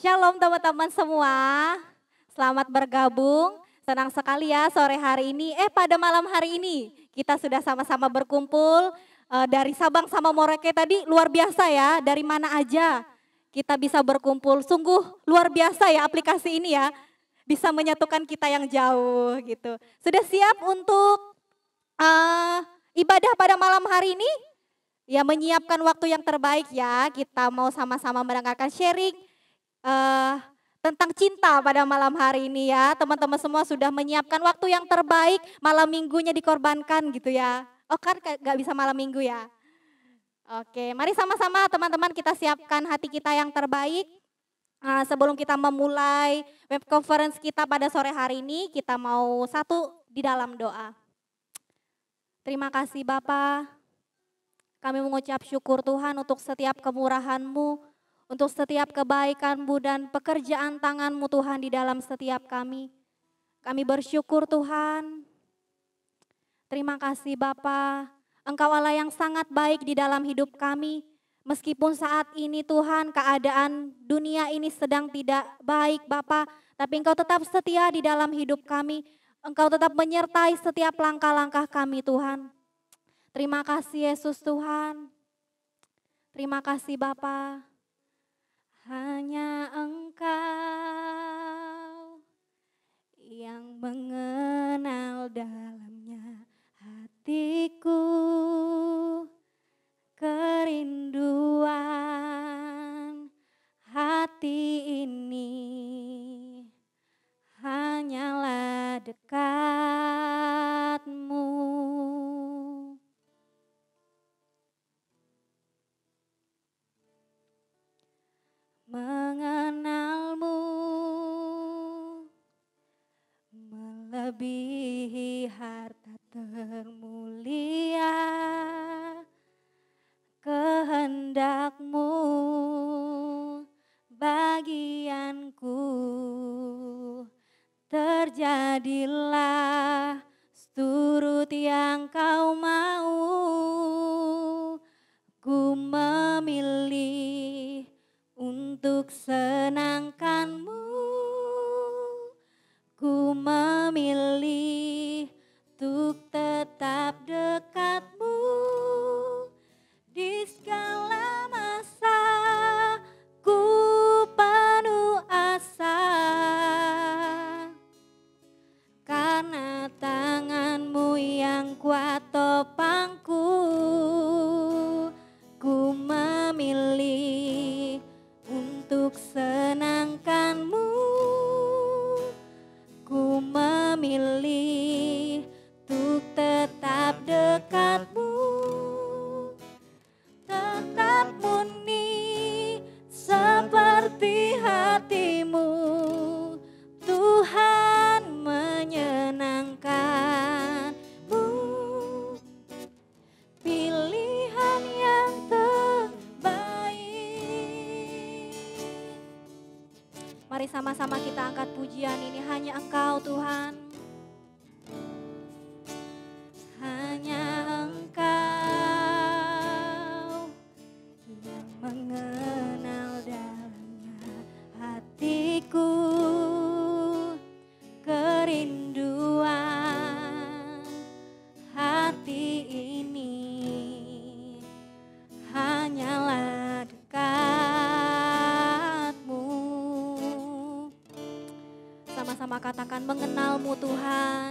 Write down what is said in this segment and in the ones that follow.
Shalom teman-teman semua. Selamat bergabung. Senang sekali ya sore hari ini. Eh pada malam hari ini kita sudah sama-sama berkumpul uh, dari Sabang sama Merauke tadi luar biasa ya. Dari mana aja kita bisa berkumpul. Sungguh luar biasa ya aplikasi ini ya. Bisa menyatukan kita yang jauh gitu. Sudah siap untuk uh, ibadah pada malam hari ini? Ya menyiapkan waktu yang terbaik ya. Kita mau sama-sama mendengarkan sharing uh, tentang cinta pada malam hari ini ya. Teman-teman semua sudah menyiapkan waktu yang terbaik malam minggunya dikorbankan gitu ya. Oh kan gak bisa malam minggu ya. Oke, mari sama-sama teman-teman kita siapkan hati kita yang terbaik. Nah, sebelum kita memulai web conference kita pada sore hari ini, kita mau satu di dalam doa. Terima kasih Bapak. Kami mengucap syukur Tuhan untuk setiap kemurahan-Mu, untuk setiap kebaikan dan pekerjaan tanganmu Tuhan di dalam setiap kami. Kami bersyukur Tuhan. Terima kasih Bapa. Engkau Allah yang sangat baik di dalam hidup kami. Meskipun saat ini Tuhan keadaan dunia ini sedang tidak baik Bapa, tapi Engkau tetap setia di dalam hidup kami. Engkau tetap menyertai setiap langkah-langkah kami Tuhan. Terima kasih Yesus Tuhan. Terima kasih Bapak hanya engkau yang mengenal dalamnya hatiku kerinduan hati ini hanyalah dekat mengenalmu melebihi harta termulia kehendakmu bagianku terjadilah turut yang kau mau senang hambamu Tuhan.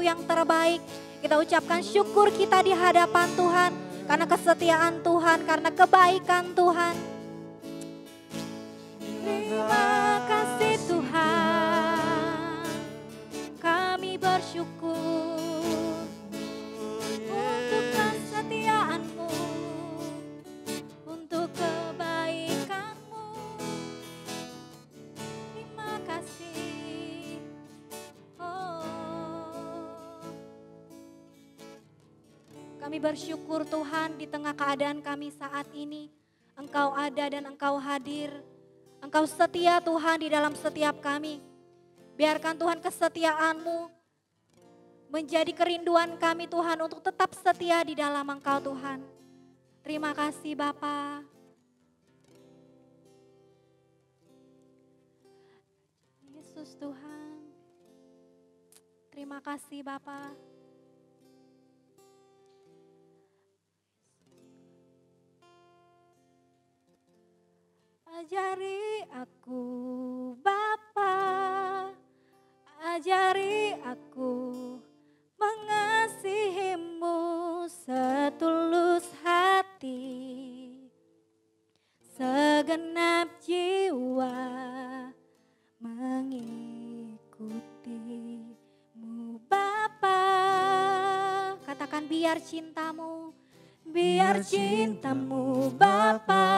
sesuatu yang terbaik. Kita ucapkan syukur kita di hadapan Tuhan karena kesetiaan Tuhan, karena kebaikan Tuhan. bersyukur Tuhan di tengah keadaan kami saat ini. Engkau ada dan Engkau hadir. Engkau setia Tuhan di dalam setiap kami. Biarkan Tuhan kesetiaan-Mu menjadi kerinduan kami Tuhan untuk tetap setia di dalam Engkau Tuhan. Terima kasih Bapa. Yesus Tuhan. Terima kasih Bapak. Ajari aku Bapa, ajari aku mengasihimu setulus hati, segenap jiwa mengikutimu Bapa. Katakan biar cintamu, biar cintamu Bapa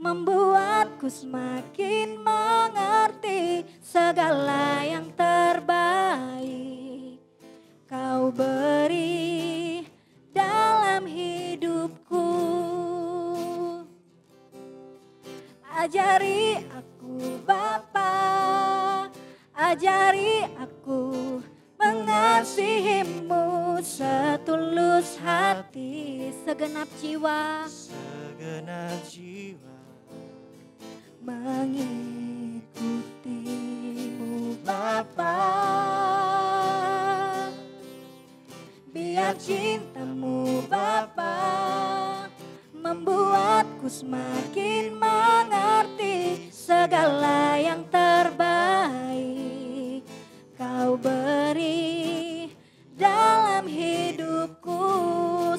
membuatku semakin mengerti segala yang terbaik kau beri dalam hidupku ajari aku Bapa ajari aku mengasihimu setulus hati segenap jiwa segenap jiwa mengikutimu Bapa biar cintamu Bapa membuatku semakin mengerti segala yang terbaik kau beri dalam hidupku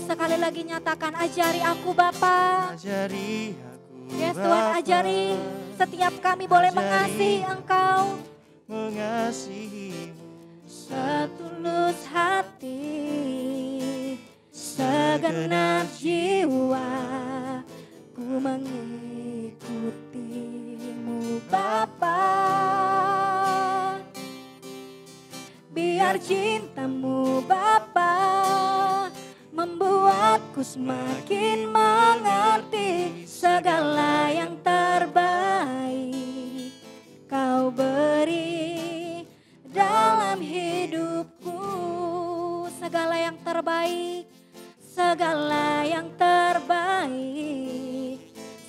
sekali lagi nyatakan ajari aku Bapa ajari aku Yes Tuhan ajari setiap kami boleh mengasihi Engkau. Mengasihi setulus hati, segenap jiwa, ku mengikutimu Bapa. Biar cintamu Bapak membuatku semakin mengerti segala yang terbaik kau beri dalam hidupku segala yang terbaik segala yang terbaik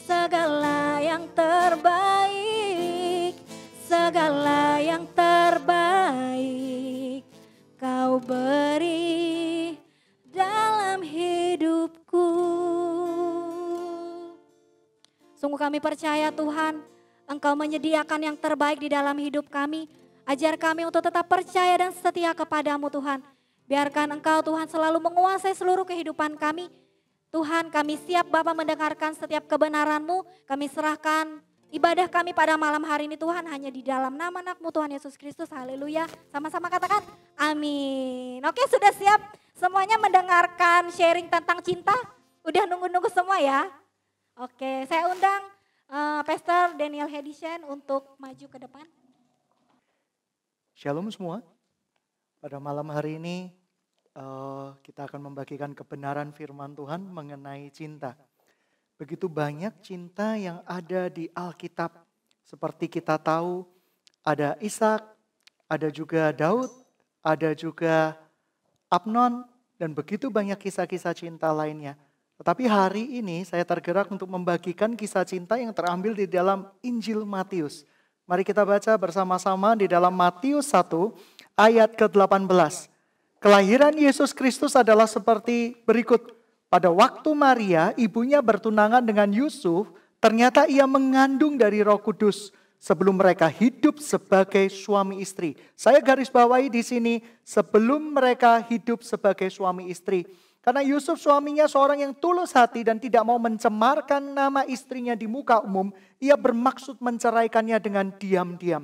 segala yang terbaik segala yang terbaik kau beri aku. Sungguh kami percaya Tuhan, Engkau menyediakan yang terbaik di dalam hidup kami. Ajar kami untuk tetap percaya dan setia kepadamu Tuhan. Biarkan Engkau Tuhan selalu menguasai seluruh kehidupan kami. Tuhan kami siap Bapak mendengarkan setiap kebenaranMu. Kami serahkan ibadah kami pada malam hari ini Tuhan hanya di dalam nama anakmu Tuhan Yesus Kristus. Haleluya. Sama-sama katakan amin. Oke sudah siap. Semuanya mendengarkan sharing tentang cinta? Udah nunggu-nunggu semua ya? Oke, saya undang uh, Pastor Daniel Hedishan untuk maju ke depan. Shalom semua. Pada malam hari ini uh, kita akan membagikan kebenaran firman Tuhan mengenai cinta. Begitu banyak cinta yang ada di Alkitab. Seperti kita tahu ada Ishak, ada juga Daud, ada juga Abnon, dan begitu banyak kisah-kisah cinta lainnya. Tetapi hari ini saya tergerak untuk membagikan kisah cinta yang terambil di dalam Injil Matius. Mari kita baca bersama-sama di dalam Matius 1 ayat ke-18. Kelahiran Yesus Kristus adalah seperti berikut. Pada waktu Maria, ibunya bertunangan dengan Yusuf, ternyata ia mengandung dari roh kudus sebelum mereka hidup sebagai suami istri. Saya garis bawahi di sini sebelum mereka hidup sebagai suami istri. Karena Yusuf suaminya seorang yang tulus hati dan tidak mau mencemarkan nama istrinya di muka umum, ia bermaksud menceraikannya dengan diam-diam.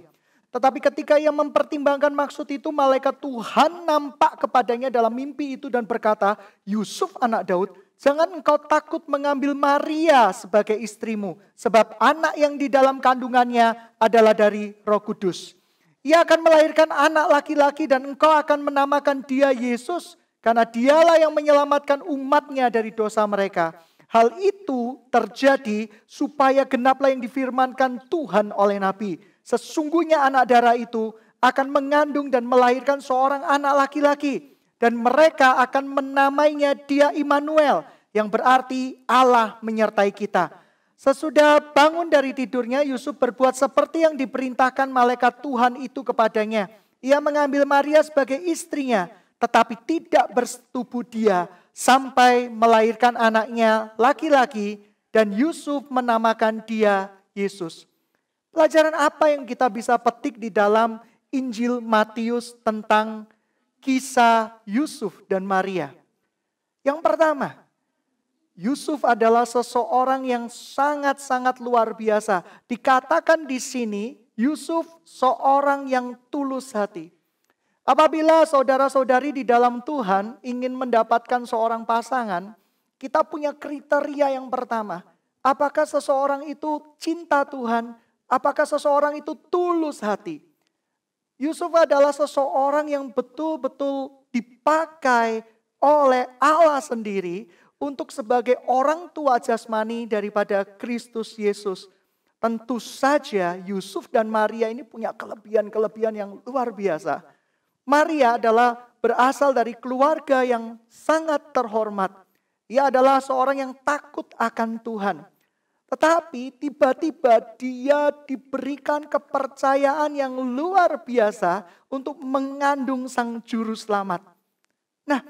Tetapi ketika ia mempertimbangkan maksud itu, malaikat Tuhan nampak kepadanya dalam mimpi itu dan berkata, "Yusuf anak Daud, Jangan engkau takut mengambil Maria sebagai istrimu. Sebab anak yang di dalam kandungannya adalah dari roh kudus. Ia akan melahirkan anak laki-laki dan engkau akan menamakan dia Yesus. Karena dialah yang menyelamatkan umatnya dari dosa mereka. Hal itu terjadi supaya genaplah yang difirmankan Tuhan oleh Nabi. Sesungguhnya anak darah itu akan mengandung dan melahirkan seorang anak laki-laki dan mereka akan menamainya dia Immanuel yang berarti Allah menyertai kita. Sesudah bangun dari tidurnya Yusuf berbuat seperti yang diperintahkan malaikat Tuhan itu kepadanya. Ia mengambil Maria sebagai istrinya tetapi tidak bersetubuh dia sampai melahirkan anaknya laki-laki dan Yusuf menamakan dia Yesus. Pelajaran apa yang kita bisa petik di dalam Injil Matius tentang kisah Yusuf dan Maria. Yang pertama, Yusuf adalah seseorang yang sangat-sangat luar biasa. Dikatakan di sini, Yusuf seorang yang tulus hati. Apabila saudara-saudari di dalam Tuhan ingin mendapatkan seorang pasangan, kita punya kriteria yang pertama. Apakah seseorang itu cinta Tuhan? Apakah seseorang itu tulus hati? Yusuf adalah seseorang yang betul-betul dipakai oleh Allah sendiri untuk sebagai orang tua jasmani daripada Kristus Yesus. Tentu saja Yusuf dan Maria ini punya kelebihan-kelebihan yang luar biasa. Maria adalah berasal dari keluarga yang sangat terhormat. Ia adalah seorang yang takut akan Tuhan. Tetapi tiba-tiba dia diberikan kepercayaan yang luar biasa untuk mengandung sang juru selamat. Nah,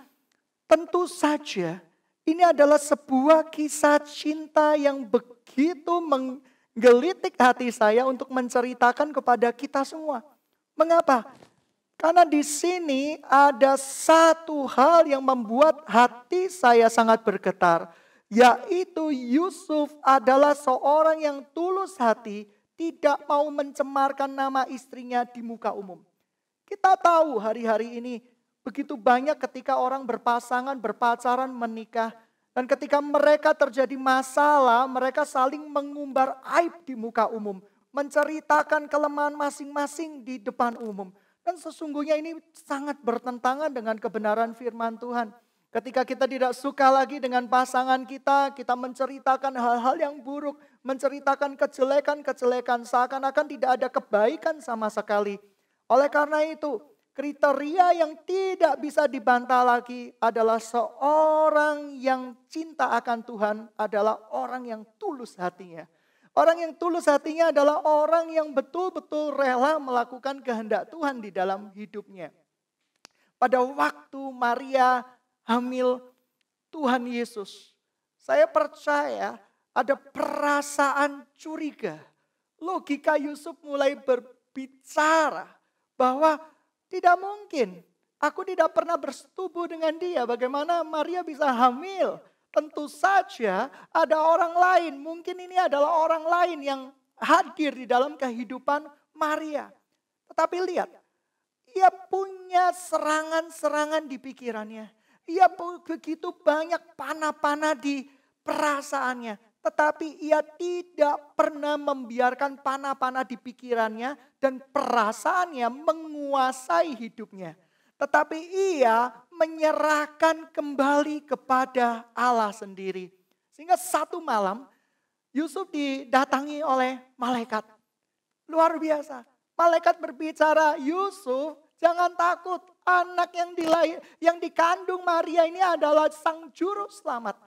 tentu saja ini adalah sebuah kisah cinta yang begitu menggelitik hati saya untuk menceritakan kepada kita semua. Mengapa? Karena di sini ada satu hal yang membuat hati saya sangat bergetar yaitu Yusuf adalah seorang yang tulus hati, tidak mau mencemarkan nama istrinya di muka umum. Kita tahu hari-hari ini begitu banyak ketika orang berpasangan, berpacaran, menikah, dan ketika mereka terjadi masalah, mereka saling mengumbar aib di muka umum, menceritakan kelemahan masing-masing di depan umum. Dan sesungguhnya ini sangat bertentangan dengan kebenaran firman Tuhan. Ketika kita tidak suka lagi dengan pasangan kita, kita menceritakan hal-hal yang buruk, menceritakan kejelekan-kejelekan seakan-akan tidak ada kebaikan sama sekali. Oleh karena itu, kriteria yang tidak bisa dibantah lagi adalah seorang yang cinta akan Tuhan adalah orang yang tulus hatinya. Orang yang tulus hatinya adalah orang yang betul-betul rela melakukan kehendak Tuhan di dalam hidupnya. Pada waktu Maria hamil Tuhan Yesus. Saya percaya ada perasaan curiga. Logika Yusuf mulai berbicara bahwa tidak mungkin. Aku tidak pernah bersetubuh dengan dia. Bagaimana Maria bisa hamil? Tentu saja ada orang lain. Mungkin ini adalah orang lain yang hadir di dalam kehidupan Maria. Tetapi lihat, ia punya serangan-serangan di pikirannya ia begitu banyak panah-panah di perasaannya. Tetapi ia tidak pernah membiarkan panah-panah di pikirannya dan perasaannya menguasai hidupnya. Tetapi ia menyerahkan kembali kepada Allah sendiri. Sehingga satu malam Yusuf didatangi oleh malaikat. Luar biasa. Malaikat berbicara, Yusuf Jangan takut, anak yang dilahir, yang dikandung Maria ini adalah sang juru selamat.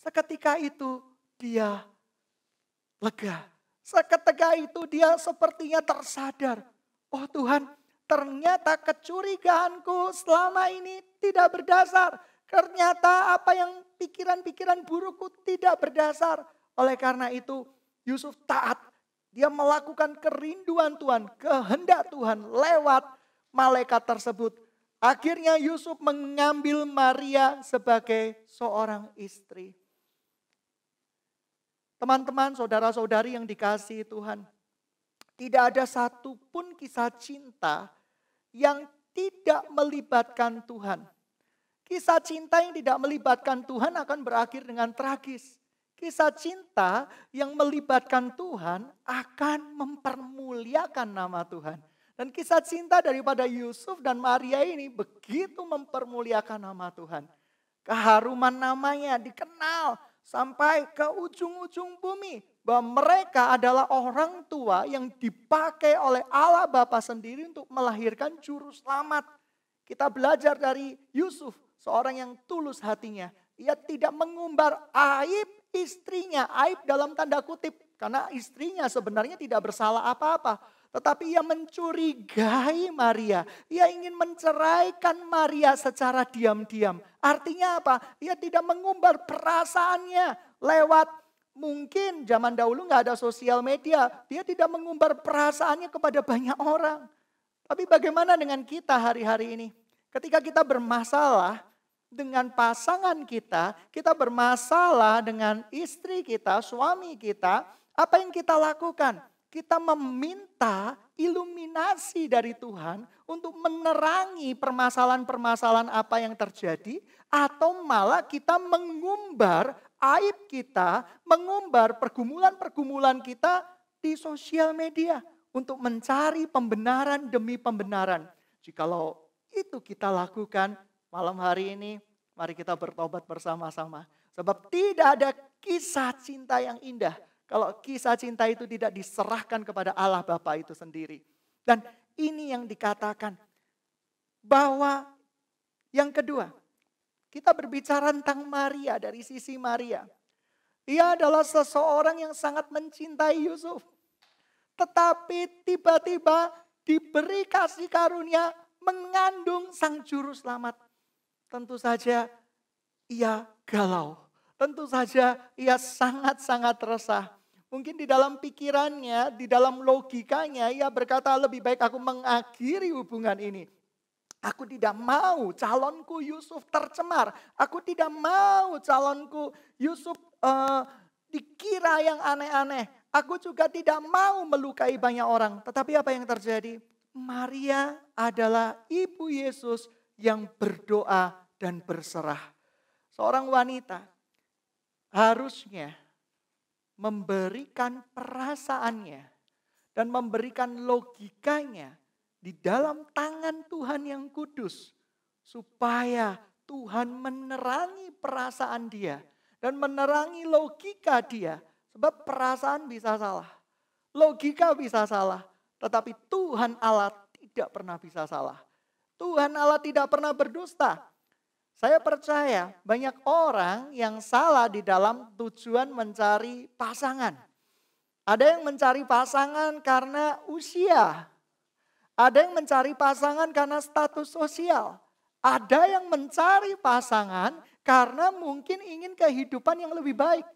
Seketika itu dia lega. Seketika itu dia sepertinya tersadar. Oh Tuhan, ternyata kecurigaanku selama ini tidak berdasar. Ternyata apa yang pikiran-pikiran burukku tidak berdasar. Oleh karena itu Yusuf taat. Dia melakukan kerinduan Tuhan, kehendak Tuhan lewat malaikat tersebut. Akhirnya Yusuf mengambil Maria sebagai seorang istri. Teman-teman, saudara-saudari yang dikasih Tuhan, tidak ada satupun kisah cinta yang tidak melibatkan Tuhan. Kisah cinta yang tidak melibatkan Tuhan akan berakhir dengan tragis. Kisah cinta yang melibatkan Tuhan akan mempermuliakan nama Tuhan. Dan kisah cinta daripada Yusuf dan Maria ini begitu mempermuliakan nama Tuhan. Keharuman namanya dikenal sampai ke ujung-ujung bumi. Bahwa mereka adalah orang tua yang dipakai oleh Allah Bapa sendiri untuk melahirkan juru selamat. Kita belajar dari Yusuf, seorang yang tulus hatinya. Ia tidak mengumbar aib istrinya, aib dalam tanda kutip. Karena istrinya sebenarnya tidak bersalah apa-apa tetapi ia mencurigai Maria. Ia ingin menceraikan Maria secara diam-diam. Artinya apa? Ia tidak mengumbar perasaannya lewat mungkin zaman dahulu nggak ada sosial media. Dia tidak mengumbar perasaannya kepada banyak orang. Tapi bagaimana dengan kita hari-hari ini? Ketika kita bermasalah dengan pasangan kita, kita bermasalah dengan istri kita, suami kita, apa yang kita lakukan? kita meminta iluminasi dari Tuhan untuk menerangi permasalahan-permasalahan apa yang terjadi atau malah kita mengumbar aib kita, mengumbar pergumulan-pergumulan kita di sosial media untuk mencari pembenaran demi pembenaran. Jikalau itu kita lakukan malam hari ini, mari kita bertobat bersama-sama. Sebab tidak ada kisah cinta yang indah kalau kisah cinta itu tidak diserahkan kepada Allah Bapa itu sendiri. Dan ini yang dikatakan bahwa yang kedua, kita berbicara tentang Maria dari sisi Maria. Ia adalah seseorang yang sangat mencintai Yusuf. Tetapi tiba-tiba diberi kasih karunia mengandung sang juru selamat. Tentu saja ia galau. Tentu saja ia sangat-sangat resah. Mungkin di dalam pikirannya, di dalam logikanya, ia berkata lebih baik aku mengakhiri hubungan ini. Aku tidak mau calonku Yusuf tercemar. Aku tidak mau calonku Yusuf uh, dikira yang aneh-aneh. Aku juga tidak mau melukai banyak orang. Tetapi apa yang terjadi? Maria adalah ibu Yesus yang berdoa dan berserah. Seorang wanita harusnya memberikan perasaannya dan memberikan logikanya di dalam tangan Tuhan yang kudus supaya Tuhan menerangi perasaan dia dan menerangi logika dia sebab perasaan bisa salah logika bisa salah tetapi Tuhan Allah tidak pernah bisa salah Tuhan Allah tidak pernah berdusta saya percaya banyak orang yang salah di dalam tujuan mencari pasangan. Ada yang mencari pasangan karena usia. Ada yang mencari pasangan karena status sosial. Ada yang mencari pasangan karena mungkin ingin kehidupan yang lebih baik.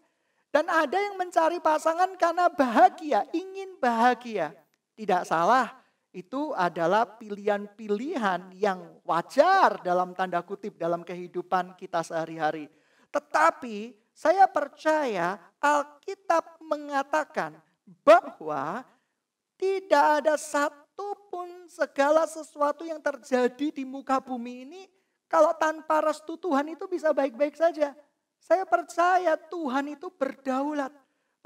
Dan ada yang mencari pasangan karena bahagia, ingin bahagia. Tidak salah, itu adalah pilihan-pilihan yang wajar dalam tanda kutip dalam kehidupan kita sehari-hari. Tetapi saya percaya Alkitab mengatakan bahwa tidak ada satupun segala sesuatu yang terjadi di muka bumi ini kalau tanpa restu Tuhan itu bisa baik-baik saja. Saya percaya Tuhan itu berdaulat.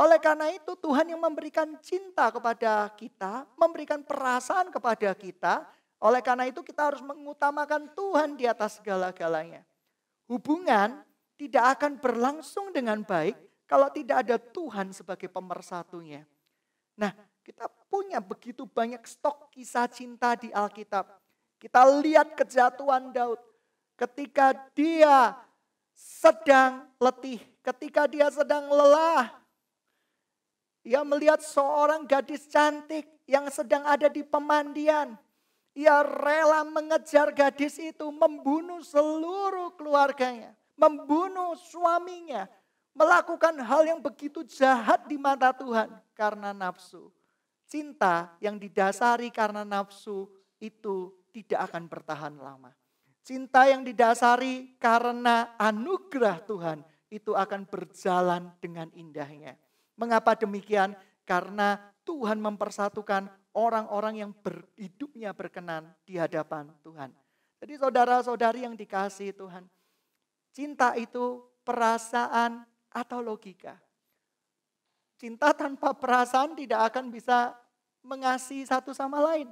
Oleh karena itu Tuhan yang memberikan cinta kepada kita, memberikan perasaan kepada kita. Oleh karena itu kita harus mengutamakan Tuhan di atas segala-galanya. Hubungan tidak akan berlangsung dengan baik kalau tidak ada Tuhan sebagai pemersatunya. Nah, kita punya begitu banyak stok kisah cinta di Alkitab. Kita lihat kejatuhan Daud ketika dia sedang letih, ketika dia sedang lelah, ia melihat seorang gadis cantik yang sedang ada di pemandian. Ia rela mengejar gadis itu, membunuh seluruh keluarganya, membunuh suaminya, melakukan hal yang begitu jahat di mata Tuhan karena nafsu. Cinta yang didasari karena nafsu itu tidak akan bertahan lama. Cinta yang didasari karena anugerah Tuhan itu akan berjalan dengan indahnya. Mengapa demikian? Karena Tuhan mempersatukan orang-orang yang ber, hidupnya berkenan di hadapan Tuhan. Jadi saudara-saudari yang dikasih Tuhan, cinta itu perasaan atau logika. Cinta tanpa perasaan tidak akan bisa mengasihi satu sama lain.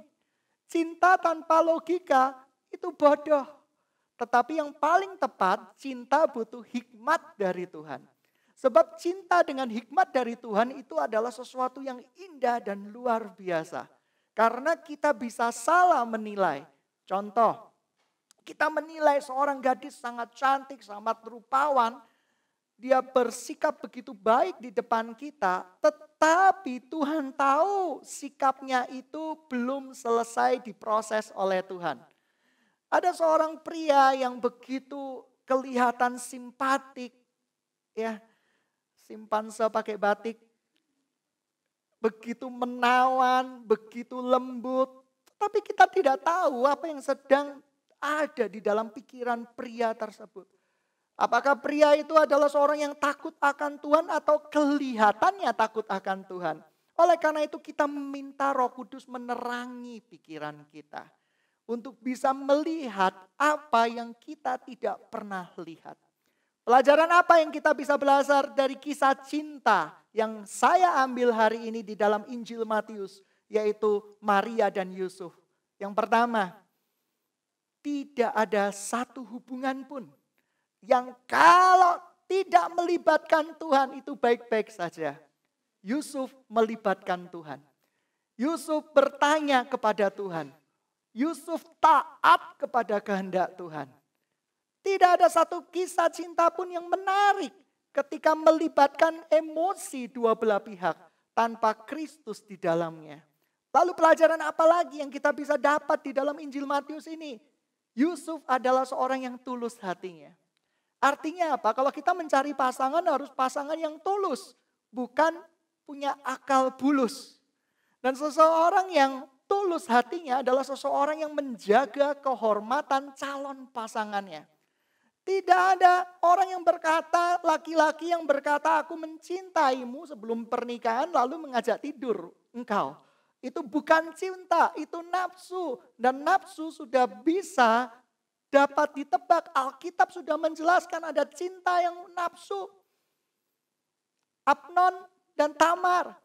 Cinta tanpa logika itu bodoh. Tetapi yang paling tepat, cinta butuh hikmat dari Tuhan. Sebab cinta dengan hikmat dari Tuhan itu adalah sesuatu yang indah dan luar biasa. Karena kita bisa salah menilai. Contoh, kita menilai seorang gadis sangat cantik, sangat rupawan. Dia bersikap begitu baik di depan kita. Tetapi Tuhan tahu sikapnya itu belum selesai diproses oleh Tuhan. Ada seorang pria yang begitu kelihatan simpatik. ya simpanse pakai batik. Begitu menawan, begitu lembut. Tapi kita tidak tahu apa yang sedang ada di dalam pikiran pria tersebut. Apakah pria itu adalah seorang yang takut akan Tuhan atau kelihatannya takut akan Tuhan? Oleh karena itu kita meminta Roh Kudus menerangi pikiran kita untuk bisa melihat apa yang kita tidak pernah lihat. Pelajaran apa yang kita bisa belajar dari kisah cinta yang saya ambil hari ini di dalam Injil Matius, yaitu Maria dan Yusuf. Yang pertama, tidak ada satu hubungan pun yang kalau tidak melibatkan Tuhan itu baik-baik saja. Yusuf melibatkan Tuhan. Yusuf bertanya kepada Tuhan. Yusuf taat kepada kehendak Tuhan. Tidak ada satu kisah cinta pun yang menarik ketika melibatkan emosi dua belah pihak tanpa Kristus di dalamnya. Lalu pelajaran apa lagi yang kita bisa dapat di dalam Injil Matius ini? Yusuf adalah seorang yang tulus hatinya. Artinya apa? Kalau kita mencari pasangan harus pasangan yang tulus, bukan punya akal bulus. Dan seseorang yang tulus hatinya adalah seseorang yang menjaga kehormatan calon pasangannya. Tidak ada orang yang berkata, laki-laki yang berkata aku mencintaimu sebelum pernikahan lalu mengajak tidur engkau. Itu bukan cinta, itu nafsu. Dan nafsu sudah bisa dapat ditebak. Alkitab sudah menjelaskan ada cinta yang nafsu. Abnon dan Tamar.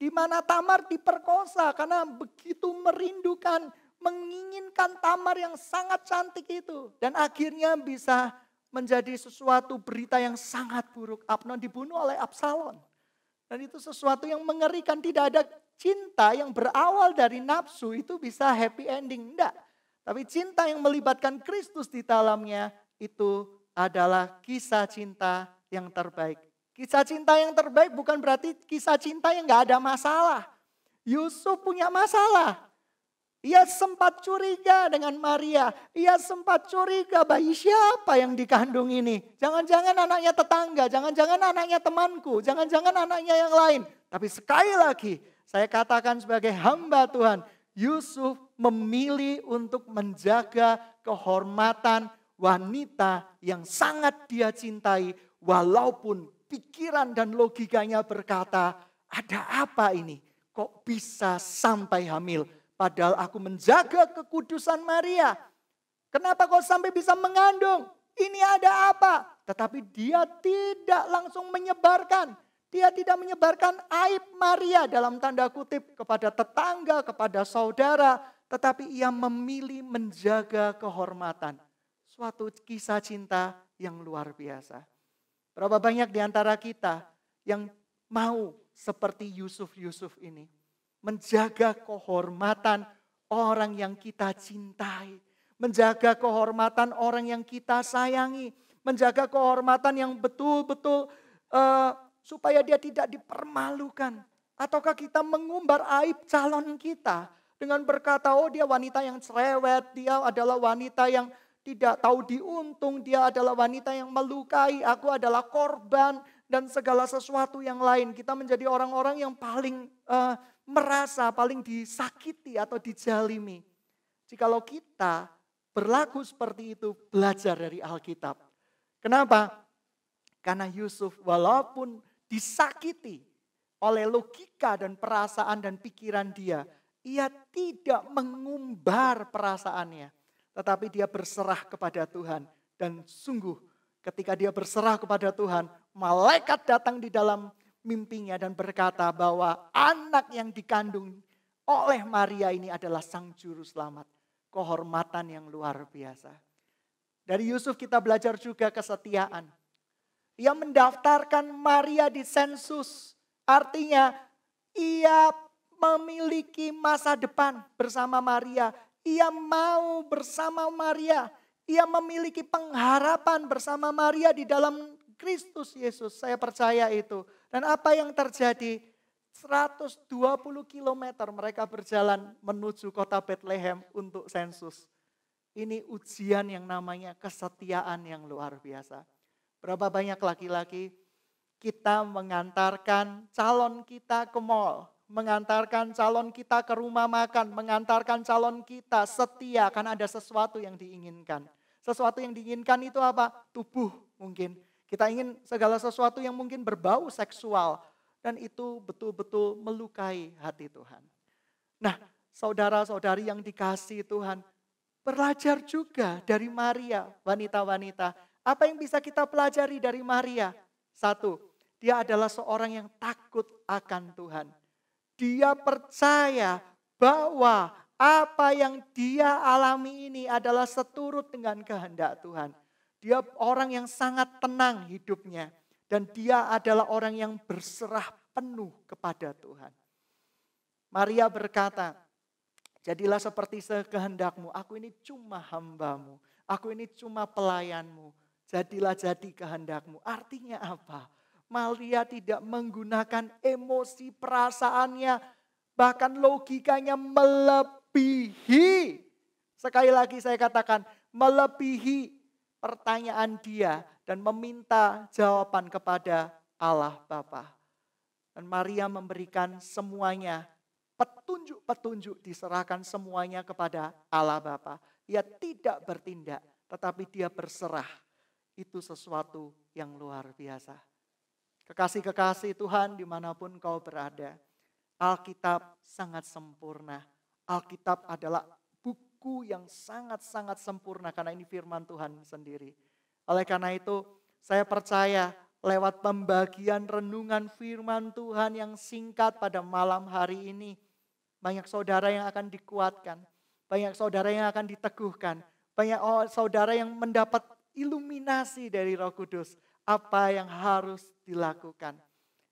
Di mana Tamar diperkosa karena begitu merindukan menginginkan Tamar yang sangat cantik itu. Dan akhirnya bisa menjadi sesuatu berita yang sangat buruk. Abnon dibunuh oleh Absalon Dan itu sesuatu yang mengerikan. Tidak ada cinta yang berawal dari nafsu itu bisa happy ending. Enggak. Tapi cinta yang melibatkan Kristus di dalamnya itu adalah kisah cinta yang terbaik. Kisah cinta yang terbaik bukan berarti kisah cinta yang gak ada masalah. Yusuf punya masalah. Ia sempat curiga dengan Maria. Ia sempat curiga bayi siapa yang dikandung ini. Jangan-jangan anaknya tetangga, jangan-jangan anaknya temanku, jangan-jangan anaknya yang lain. Tapi sekali lagi, saya katakan sebagai hamba Tuhan, Yusuf memilih untuk menjaga kehormatan wanita yang sangat dia cintai, walaupun pikiran dan logikanya berkata, "Ada apa ini? Kok bisa sampai hamil?" Padahal aku menjaga kekudusan Maria. Kenapa kau sampai bisa mengandung? Ini ada apa? Tetapi dia tidak langsung menyebarkan. Dia tidak menyebarkan aib Maria dalam tanda kutip kepada tetangga, kepada saudara. Tetapi ia memilih menjaga kehormatan. Suatu kisah cinta yang luar biasa. Berapa banyak di antara kita yang mau seperti Yusuf-Yusuf ini menjaga kehormatan orang yang kita cintai, menjaga kehormatan orang yang kita sayangi, menjaga kehormatan yang betul-betul uh, supaya dia tidak dipermalukan. Ataukah kita mengumbar aib calon kita dengan berkata, "Oh, dia wanita yang cerewet, dia adalah wanita yang tidak tahu diuntung, dia adalah wanita yang melukai, aku adalah korban." Dan segala sesuatu yang lain, kita menjadi orang-orang yang paling uh, merasa paling disakiti atau dijalimi. Jikalau kita berlaku seperti itu, belajar dari Alkitab. Kenapa? Karena Yusuf walaupun disakiti oleh logika dan perasaan dan pikiran dia, ia tidak mengumbar perasaannya, tetapi dia berserah kepada Tuhan dan sungguh ketika dia berserah kepada Tuhan, malaikat datang di dalam mimpinya dan berkata bahwa anak yang dikandung oleh Maria ini adalah sang juru selamat. Kehormatan yang luar biasa. Dari Yusuf kita belajar juga kesetiaan. Ia mendaftarkan Maria di sensus. Artinya ia memiliki masa depan bersama Maria. Ia mau bersama Maria. Ia memiliki pengharapan bersama Maria di dalam Kristus Yesus. Saya percaya itu. Dan apa yang terjadi? 120 km mereka berjalan menuju kota Bethlehem untuk sensus. Ini ujian yang namanya kesetiaan yang luar biasa. Berapa banyak laki-laki kita mengantarkan calon kita ke mall, mengantarkan calon kita ke rumah makan, mengantarkan calon kita setia karena ada sesuatu yang diinginkan. Sesuatu yang diinginkan itu apa? Tubuh mungkin, kita ingin segala sesuatu yang mungkin berbau seksual dan itu betul-betul melukai hati Tuhan. Nah, saudara-saudari yang dikasih Tuhan, belajar juga dari Maria, wanita-wanita. Apa yang bisa kita pelajari dari Maria? Satu, dia adalah seorang yang takut akan Tuhan. Dia percaya bahwa apa yang dia alami ini adalah seturut dengan kehendak Tuhan. Dia orang yang sangat tenang hidupnya. Dan dia adalah orang yang berserah penuh kepada Tuhan. Maria berkata, jadilah seperti sekehendakmu. Aku ini cuma hambamu. Aku ini cuma pelayanmu. Jadilah jadi kehendakmu. Artinya apa? Maria tidak menggunakan emosi perasaannya, bahkan logikanya melebihi. Sekali lagi saya katakan, melebihi pertanyaan dia dan meminta jawaban kepada Allah Bapa. Dan Maria memberikan semuanya, petunjuk-petunjuk diserahkan semuanya kepada Allah Bapa. Ia tidak bertindak, tetapi dia berserah. Itu sesuatu yang luar biasa. Kekasih-kekasih Tuhan dimanapun kau berada, Alkitab sangat sempurna. Alkitab adalah buku yang sangat-sangat sempurna karena ini firman Tuhan sendiri. Oleh karena itu, saya percaya lewat pembagian renungan firman Tuhan yang singkat pada malam hari ini, banyak saudara yang akan dikuatkan, banyak saudara yang akan diteguhkan, banyak saudara yang mendapat iluminasi dari Roh Kudus apa yang harus dilakukan.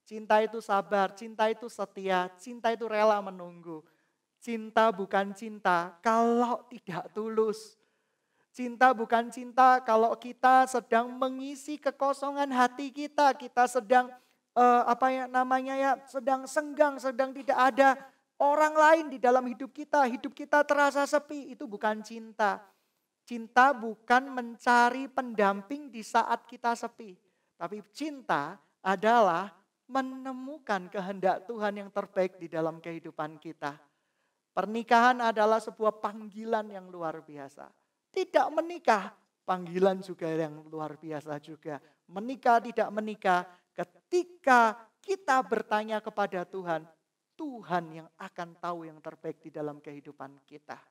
Cinta itu sabar, cinta itu setia, cinta itu rela menunggu. Cinta bukan cinta kalau tidak tulus. Cinta bukan cinta kalau kita sedang mengisi kekosongan hati kita, kita sedang uh, apa ya namanya ya, sedang senggang, sedang tidak ada orang lain di dalam hidup kita, hidup kita terasa sepi, itu bukan cinta. Cinta bukan mencari pendamping di saat kita sepi, tapi cinta adalah menemukan kehendak Tuhan yang terbaik di dalam kehidupan kita. Pernikahan adalah sebuah panggilan yang luar biasa. Tidak menikah, panggilan juga yang luar biasa juga. Menikah, tidak menikah, ketika kita bertanya kepada Tuhan, Tuhan yang akan tahu yang terbaik di dalam kehidupan kita.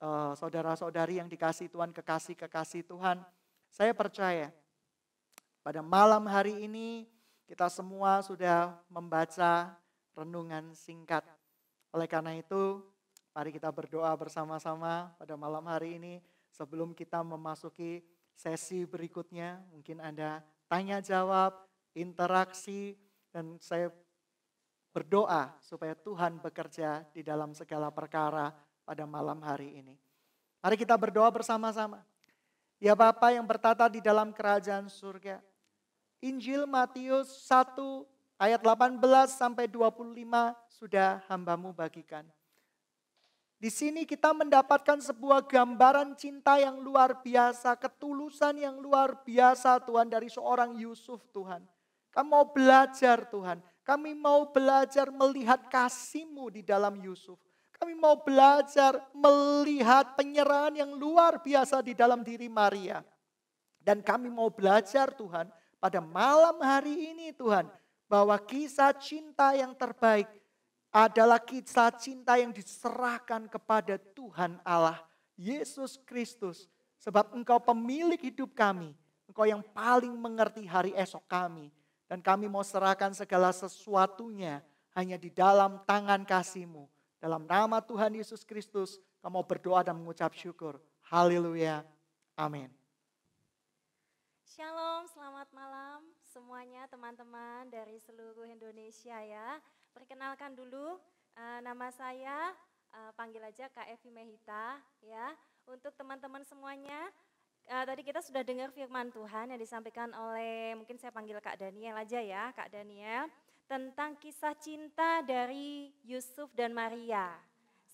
Eh, saudara-saudari yang dikasih Tuhan, kekasih-kekasih Tuhan, saya percaya pada malam hari ini kita semua sudah membaca renungan singkat oleh karena itu, mari kita berdoa bersama-sama pada malam hari ini sebelum kita memasuki sesi berikutnya. Mungkin ada tanya jawab, interaksi, dan saya berdoa supaya Tuhan bekerja di dalam segala perkara pada malam hari ini. Mari kita berdoa bersama-sama. Ya Bapa yang bertata di dalam kerajaan surga. Injil Matius 1 Ayat 18 sampai 25 sudah hambamu bagikan. Di sini kita mendapatkan sebuah gambaran cinta yang luar biasa, ketulusan yang luar biasa Tuhan dari seorang Yusuf Tuhan. Kamu mau belajar Tuhan, kami mau belajar melihat kasihmu di dalam Yusuf. Kami mau belajar melihat penyerahan yang luar biasa di dalam diri Maria. Dan kami mau belajar Tuhan pada malam hari ini Tuhan bahwa kisah cinta yang terbaik adalah kisah cinta yang diserahkan kepada Tuhan Allah Yesus Kristus. Sebab engkau pemilik hidup kami. Engkau yang paling mengerti hari esok kami. Dan kami mau serahkan segala sesuatunya hanya di dalam tangan kasihmu. Dalam nama Tuhan Yesus Kristus, kami mau berdoa dan mengucap syukur. Haleluya. Amin. Shalom, selamat malam semuanya teman-teman dari seluruh Indonesia ya. Perkenalkan dulu uh, nama saya uh, panggil aja Kak Evi Mehita ya. Untuk teman-teman semuanya uh, tadi kita sudah dengar firman Tuhan yang disampaikan oleh mungkin saya panggil Kak Daniel aja ya, Kak Daniel tentang kisah cinta dari Yusuf dan Maria.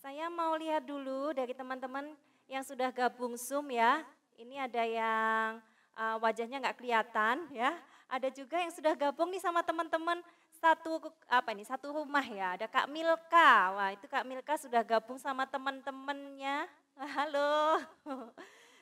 Saya mau lihat dulu dari teman-teman yang sudah gabung Zoom ya. Ini ada yang uh, wajahnya nggak kelihatan ya. Ada juga yang sudah gabung nih sama teman-teman satu apa ini satu rumah ya. Ada Kak Milka. Wah, itu Kak Milka sudah gabung sama teman-temannya. Halo.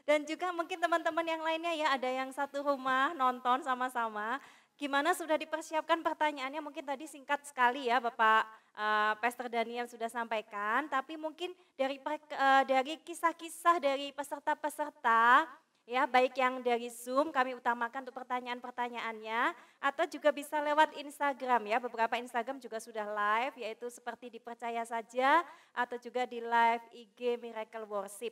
Dan juga mungkin teman-teman yang lainnya ya ada yang satu rumah nonton sama-sama. Gimana sudah dipersiapkan pertanyaannya mungkin tadi singkat sekali ya Bapak uh, Pastor Daniel sudah sampaikan. Tapi mungkin dari uh, dari kisah-kisah dari peserta-peserta Ya, baik yang dari Zoom kami utamakan untuk pertanyaan-pertanyaannya atau juga bisa lewat Instagram ya. Beberapa Instagram juga sudah live yaitu seperti dipercaya saja atau juga di live IG Miracle Worship.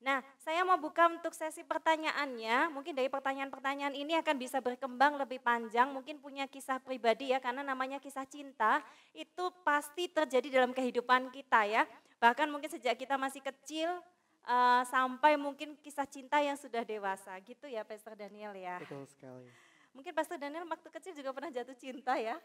Nah, saya mau buka untuk sesi pertanyaannya. Mungkin dari pertanyaan-pertanyaan ini akan bisa berkembang lebih panjang. Mungkin punya kisah pribadi ya, karena namanya kisah cinta itu pasti terjadi dalam kehidupan kita ya. Bahkan mungkin sejak kita masih kecil, uh, sampai mungkin kisah cinta yang sudah dewasa gitu ya Pastor Daniel ya. Betul sekali. Mungkin Pastor Daniel waktu kecil juga pernah jatuh cinta ya?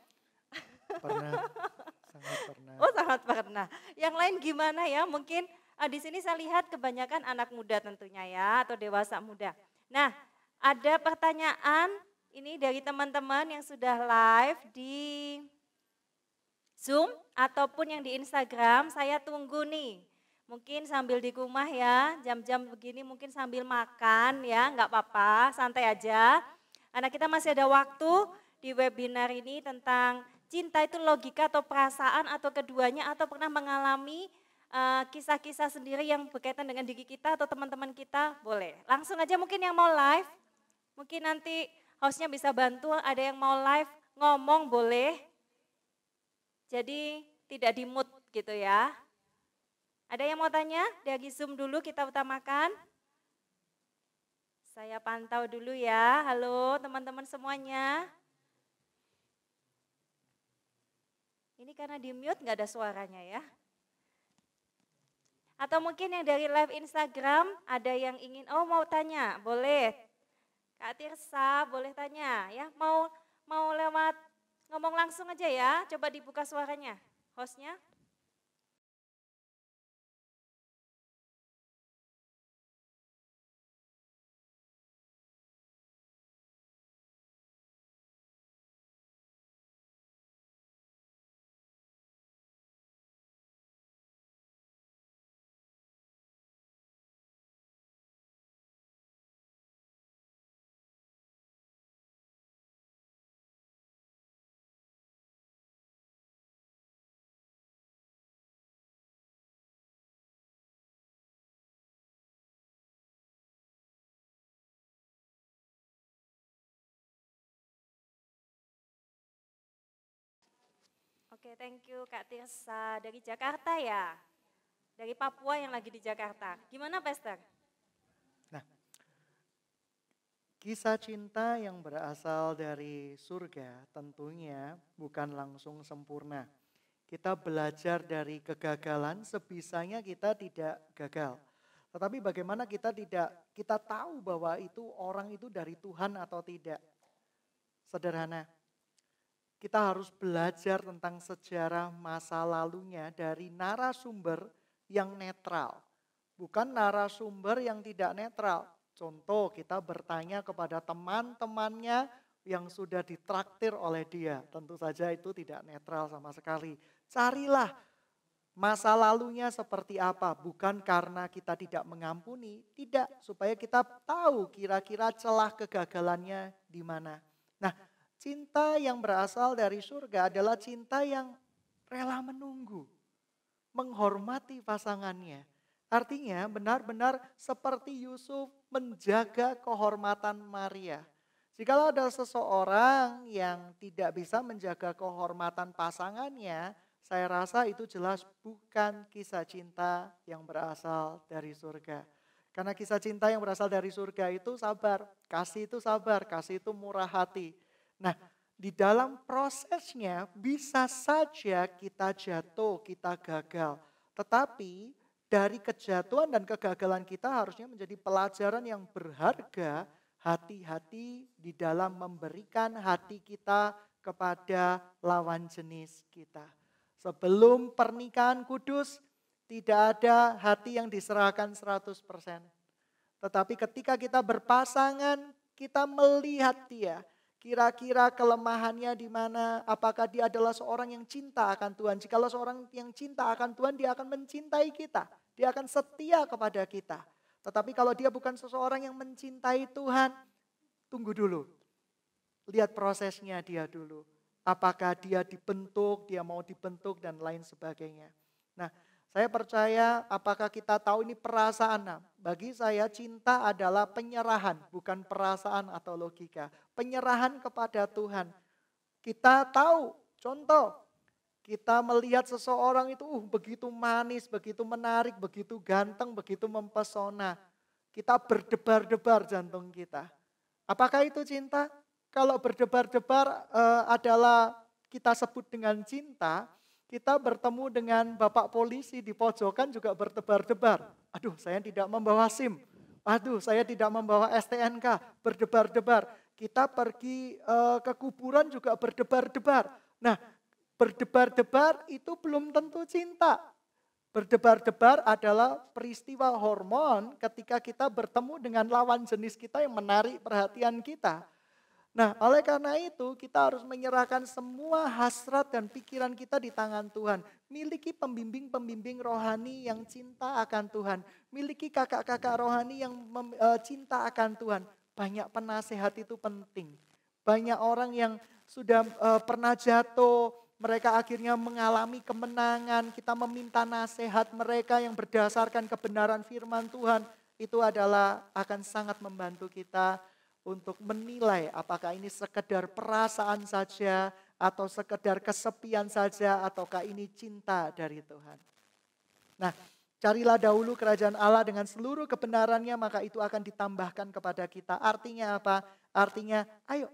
Pernah, sangat pernah. Oh sangat pernah. Yang lain gimana ya mungkin uh, di sini saya lihat kebanyakan anak muda tentunya ya atau dewasa muda. Nah ada pertanyaan ini dari teman-teman yang sudah live di Zoom ataupun yang di Instagram. Saya tunggu nih Mungkin sambil di rumah ya, jam-jam begini mungkin sambil makan ya, nggak apa-apa, santai aja. Anak kita masih ada waktu di webinar ini tentang cinta itu logika atau perasaan atau keduanya atau pernah mengalami eh, kisah-kisah uh, sendiri yang berkaitan dengan diri kita atau teman-teman kita, boleh. Langsung aja mungkin yang mau live, mungkin nanti hostnya bisa bantu, ada yang mau live, ngomong boleh. Jadi tidak dimut gitu ya. Ada yang mau tanya? Dari Zoom dulu kita utamakan. Saya pantau dulu ya. Halo teman-teman semuanya. Ini karena di mute nggak ada suaranya ya. Atau mungkin yang dari live Instagram ada yang ingin, oh mau tanya, boleh. Kak Tirsa boleh tanya ya, mau mau lewat ngomong langsung aja ya, coba dibuka suaranya, hostnya. Oke, thank you Kak Tirsa. Dari Jakarta ya? Dari Papua yang lagi di Jakarta. Gimana Pastor? Nah, kisah cinta yang berasal dari surga tentunya bukan langsung sempurna. Kita belajar dari kegagalan, sebisanya kita tidak gagal. Tetapi bagaimana kita tidak kita tahu bahwa itu orang itu dari Tuhan atau tidak? Sederhana, kita harus belajar tentang sejarah masa lalunya dari narasumber yang netral, bukan narasumber yang tidak netral. Contoh, kita bertanya kepada teman-temannya yang sudah ditraktir oleh dia. Tentu saja itu tidak netral sama sekali. Carilah masa lalunya seperti apa, bukan karena kita tidak mengampuni, tidak supaya kita tahu kira-kira celah kegagalannya di mana. Nah, Cinta yang berasal dari surga adalah cinta yang rela menunggu, menghormati pasangannya. Artinya benar-benar seperti Yusuf menjaga kehormatan Maria. Jikalau ada seseorang yang tidak bisa menjaga kehormatan pasangannya, saya rasa itu jelas bukan kisah cinta yang berasal dari surga. Karena kisah cinta yang berasal dari surga itu sabar, kasih itu sabar, kasih itu murah hati. Nah, di dalam prosesnya bisa saja kita jatuh, kita gagal. Tetapi dari kejatuhan dan kegagalan kita harusnya menjadi pelajaran yang berharga. Hati-hati di dalam memberikan hati kita kepada lawan jenis kita. Sebelum pernikahan kudus, tidak ada hati yang diserahkan 100%. Tetapi ketika kita berpasangan, kita melihat dia Kira-kira kelemahannya di mana? Apakah dia adalah seorang yang cinta akan Tuhan? Jikalau seorang yang cinta akan Tuhan, dia akan mencintai kita. Dia akan setia kepada kita. Tetapi kalau dia bukan seseorang yang mencintai Tuhan, tunggu dulu. Lihat prosesnya dia dulu. Apakah dia dibentuk, dia mau dibentuk dan lain sebagainya. Nah, saya percaya apakah kita tahu ini perasaan. Bagi saya cinta adalah penyerahan, bukan perasaan atau logika. Penyerahan kepada Tuhan. Kita tahu, contoh, kita melihat seseorang itu uh, begitu manis, begitu menarik, begitu ganteng, begitu mempesona. Kita berdebar-debar jantung kita. Apakah itu cinta? Kalau berdebar-debar uh, adalah kita sebut dengan cinta, kita bertemu dengan bapak polisi di pojokan juga berdebar-debar. Aduh, saya tidak membawa SIM. Aduh, saya tidak membawa STNK. Berdebar-debar. Kita pergi uh, ke kuburan juga berdebar-debar. Nah, berdebar-debar itu belum tentu cinta. Berdebar-debar adalah peristiwa hormon ketika kita bertemu dengan lawan jenis kita yang menarik perhatian kita Nah, oleh karena itu kita harus menyerahkan semua hasrat dan pikiran kita di tangan Tuhan. Miliki pembimbing-pembimbing rohani yang cinta akan Tuhan. Miliki kakak-kakak rohani yang e, cinta akan Tuhan. Banyak penasehat itu penting. Banyak orang yang sudah e, pernah jatuh, mereka akhirnya mengalami kemenangan. Kita meminta nasihat mereka yang berdasarkan kebenaran firman Tuhan. Itu adalah akan sangat membantu kita untuk menilai apakah ini sekedar perasaan saja atau sekedar kesepian saja ataukah ini cinta dari Tuhan. Nah, carilah dahulu kerajaan Allah dengan seluruh kebenarannya maka itu akan ditambahkan kepada kita. Artinya apa? Artinya ayo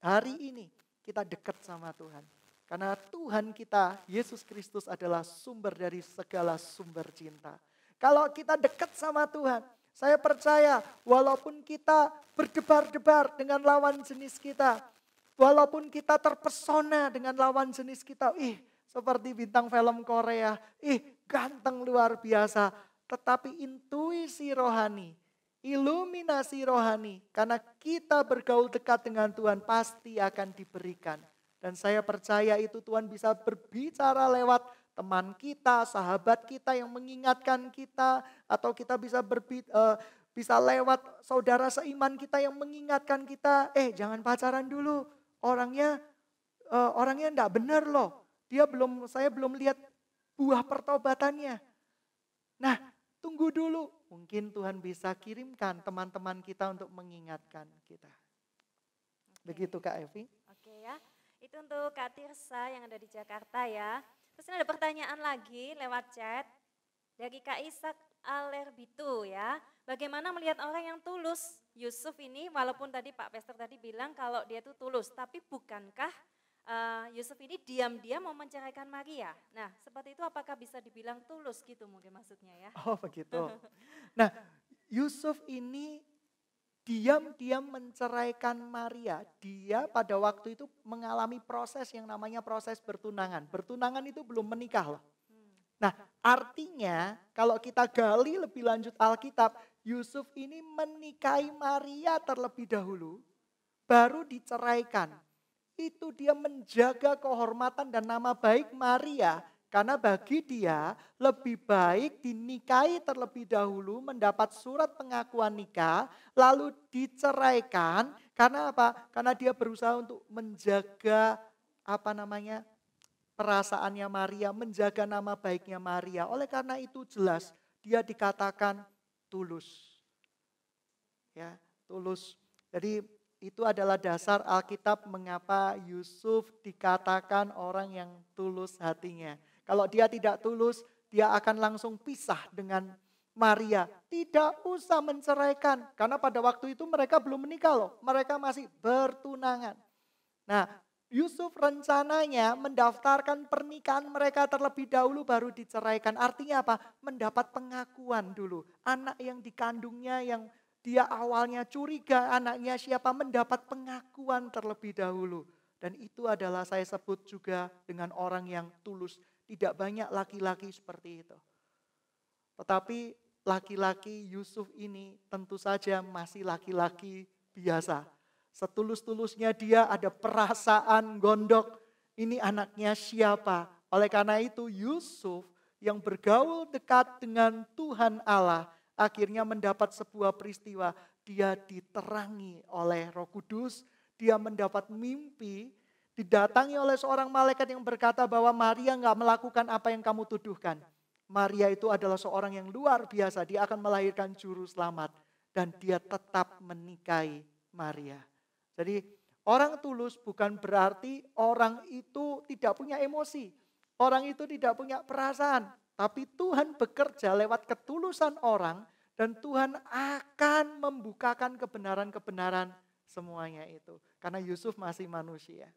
hari ini kita dekat sama Tuhan. Karena Tuhan kita, Yesus Kristus adalah sumber dari segala sumber cinta. Kalau kita dekat sama Tuhan, saya percaya walaupun kita berdebar-debar dengan lawan jenis kita. Walaupun kita terpesona dengan lawan jenis kita. Ih seperti bintang film Korea. Ih ganteng luar biasa. Tetapi intuisi rohani, iluminasi rohani. Karena kita bergaul dekat dengan Tuhan pasti akan diberikan. Dan saya percaya itu Tuhan bisa berbicara lewat teman kita, sahabat kita yang mengingatkan kita, atau kita bisa berbit, uh, eh, bisa lewat saudara seiman kita yang mengingatkan kita, eh jangan pacaran dulu, orangnya uh, orangnya enggak benar loh, dia belum saya belum lihat buah pertobatannya. Nah, tunggu dulu, mungkin Tuhan bisa kirimkan teman-teman kita untuk mengingatkan kita. Begitu Kak Evi. Oke ya, itu untuk Kak Tirsa yang ada di Jakarta ya. Terus ini ada pertanyaan lagi lewat chat dari Kak Isak Alerbitu ya. Bagaimana melihat orang yang tulus? Yusuf ini walaupun tadi Pak Pester tadi bilang kalau dia itu tulus, tapi bukankah uh, Yusuf ini diam-diam mau menceraikan Maria. Nah, seperti itu apakah bisa dibilang tulus gitu mungkin maksudnya ya? Oh, begitu. Nah, Yusuf ini diam-diam menceraikan Maria. Dia pada waktu itu mengalami proses yang namanya proses bertunangan. Bertunangan itu belum menikah loh. Nah artinya kalau kita gali lebih lanjut Alkitab, Yusuf ini menikahi Maria terlebih dahulu, baru diceraikan. Itu dia menjaga kehormatan dan nama baik Maria karena bagi dia lebih baik dinikahi terlebih dahulu mendapat surat pengakuan nikah lalu diceraikan karena apa? Karena dia berusaha untuk menjaga apa namanya? perasaannya Maria, menjaga nama baiknya Maria. Oleh karena itu jelas dia dikatakan tulus. Ya, tulus. Jadi itu adalah dasar Alkitab mengapa Yusuf dikatakan orang yang tulus hatinya. Kalau dia tidak tulus, dia akan langsung pisah dengan Maria. Tidak usah menceraikan. Karena pada waktu itu mereka belum menikah loh. Mereka masih bertunangan. Nah Yusuf rencananya mendaftarkan pernikahan mereka terlebih dahulu baru diceraikan. Artinya apa? Mendapat pengakuan dulu. Anak yang dikandungnya yang dia awalnya curiga anaknya siapa mendapat pengakuan terlebih dahulu. Dan itu adalah saya sebut juga dengan orang yang tulus. Tidak banyak laki-laki seperti itu. Tetapi laki-laki Yusuf ini tentu saja masih laki-laki biasa. Setulus-tulusnya dia ada perasaan gondok. Ini anaknya siapa? Oleh karena itu Yusuf yang bergaul dekat dengan Tuhan Allah akhirnya mendapat sebuah peristiwa. Dia diterangi oleh roh kudus. Dia mendapat mimpi didatangi oleh seorang malaikat yang berkata bahwa Maria nggak melakukan apa yang kamu tuduhkan. Maria itu adalah seorang yang luar biasa. Dia akan melahirkan juru selamat. Dan dia tetap menikahi Maria. Jadi orang tulus bukan berarti orang itu tidak punya emosi. Orang itu tidak punya perasaan. Tapi Tuhan bekerja lewat ketulusan orang. Dan Tuhan akan membukakan kebenaran-kebenaran semuanya itu. Karena Yusuf masih manusia.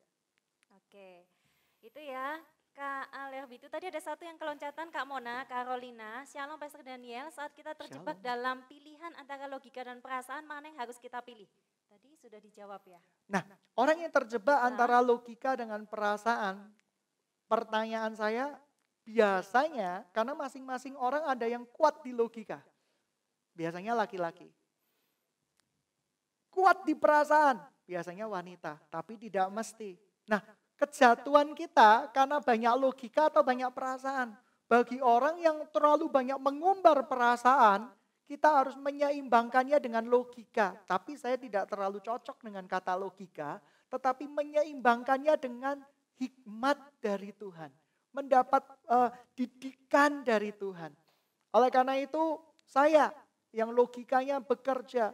Itu ya. Kak Alerbi itu tadi ada satu yang keloncatan Kak Mona, Carolina, Shalom Pastor Daniel saat kita terjebak Shalom. dalam pilihan antara logika dan perasaan mana yang harus kita pilih? Tadi sudah dijawab ya. Nah, nah. orang yang terjebak nah. antara logika dengan perasaan, pertanyaan saya biasanya karena masing-masing orang ada yang kuat di logika. Biasanya laki-laki. Kuat di perasaan, biasanya wanita, tapi tidak mesti. Nah, Kejatuhan kita karena banyak logika atau banyak perasaan. Bagi orang yang terlalu banyak mengumbar perasaan, kita harus menyeimbangkannya dengan logika. Tapi saya tidak terlalu cocok dengan kata logika, tetapi menyeimbangkannya dengan hikmat dari Tuhan, mendapat uh, didikan dari Tuhan. Oleh karena itu, saya yang logikanya bekerja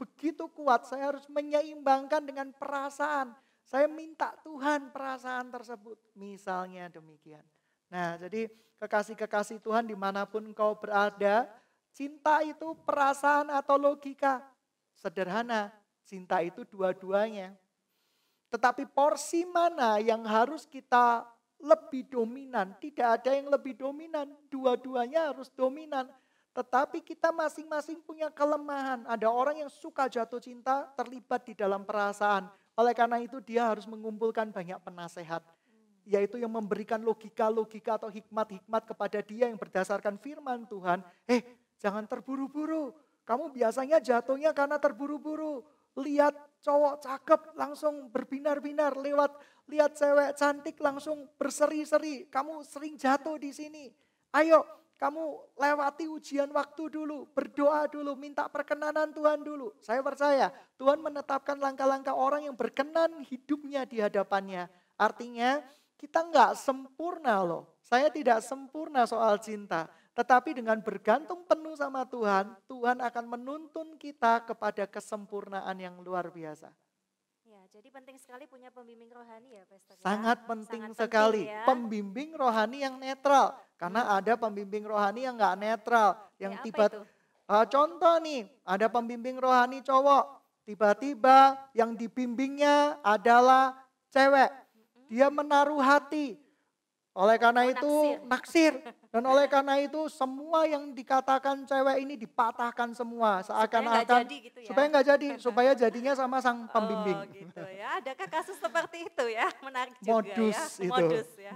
begitu kuat, saya harus menyeimbangkan dengan perasaan saya minta Tuhan perasaan tersebut. Misalnya demikian. Nah jadi kekasih-kekasih Tuhan dimanapun kau berada. Cinta itu perasaan atau logika. Sederhana, cinta itu dua-duanya. Tetapi porsi mana yang harus kita lebih dominan? Tidak ada yang lebih dominan, dua-duanya harus dominan. Tetapi kita masing-masing punya kelemahan. Ada orang yang suka jatuh cinta terlibat di dalam perasaan. Oleh karena itu dia harus mengumpulkan banyak penasehat. Yaitu yang memberikan logika-logika atau hikmat-hikmat kepada dia yang berdasarkan firman Tuhan. Eh jangan terburu-buru. Kamu biasanya jatuhnya karena terburu-buru. Lihat cowok cakep langsung berbinar-binar lewat. Lihat cewek cantik langsung berseri-seri. Kamu sering jatuh di sini. Ayo kamu lewati ujian waktu dulu, berdoa dulu, minta perkenanan Tuhan dulu. Saya percaya Tuhan menetapkan langkah-langkah orang yang berkenan hidupnya di hadapannya. Artinya kita nggak sempurna loh. Saya tidak sempurna soal cinta. Tetapi dengan bergantung penuh sama Tuhan, Tuhan akan menuntun kita kepada kesempurnaan yang luar biasa jadi penting sekali punya pembimbing rohani ya, Pastor. Ya. Sangat penting Sangat sekali penting, ya. pembimbing rohani yang netral. Karena hmm. ada pembimbing rohani yang nggak netral, yang ya, tiba uh, contoh nih, ada pembimbing rohani cowok, tiba-tiba yang dibimbingnya adalah cewek. Hmm. Dia menaruh hati. Oleh karena oh, itu naksir. naksir. Dan oleh karena itu semua yang dikatakan cewek ini dipatahkan semua seakan-akan gitu ya. supaya nggak jadi, supaya jadinya sama sang oh, pembimbing. Oh, gitu ya. Adakah kasus seperti itu ya? Menarik juga ya. Modus ya. Itu. Modus ya.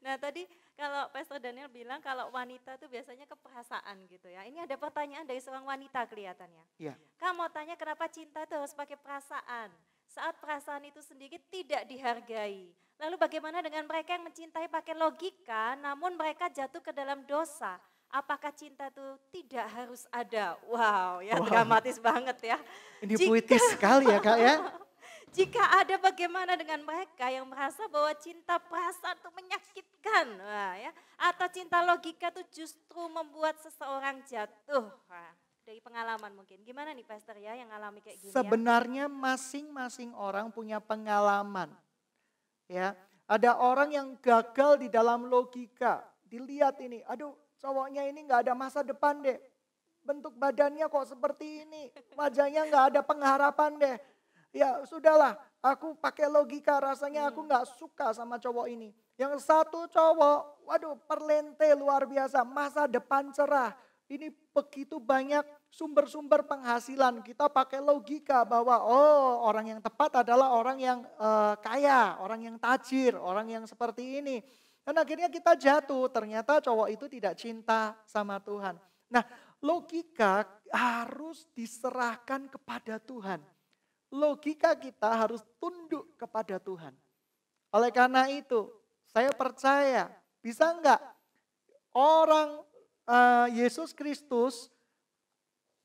Nah, tadi kalau Pastor Daniel bilang kalau wanita itu biasanya keperasaan gitu ya. Ini ada pertanyaan dari seorang wanita kelihatannya. Iya. Kamu tanya kenapa cinta itu harus pakai perasaan? saat perasaan itu sendiri tidak dihargai. Lalu bagaimana dengan mereka yang mencintai pakai logika namun mereka jatuh ke dalam dosa? Apakah cinta itu tidak harus ada? Wow, ya wow. dramatis banget ya. Ini Jika, puitis sekali ya Kak ya. Jika ada bagaimana dengan mereka yang merasa bahwa cinta perasaan itu menyakitkan, Wah, ya, atau cinta logika itu justru membuat seseorang jatuh. Wah dari pengalaman mungkin. Gimana nih Pastor ya yang alami kayak gini? Ya? Sebenarnya masing masing-masing orang punya pengalaman. Ya, ada orang yang gagal di dalam logika. Dilihat ini, aduh cowoknya ini nggak ada masa depan deh. Bentuk badannya kok seperti ini, wajahnya nggak ada pengharapan deh. Ya sudahlah, aku pakai logika rasanya aku hmm. nggak suka sama cowok ini. Yang satu cowok, waduh perlente luar biasa, masa depan cerah. Ini begitu banyak sumber-sumber penghasilan. Kita pakai logika bahwa oh orang yang tepat adalah orang yang uh, kaya, orang yang tajir, orang yang seperti ini. Dan akhirnya kita jatuh, ternyata cowok itu tidak cinta sama Tuhan. Nah logika harus diserahkan kepada Tuhan. Logika kita harus tunduk kepada Tuhan. Oleh karena itu, saya percaya bisa enggak orang uh, Yesus Kristus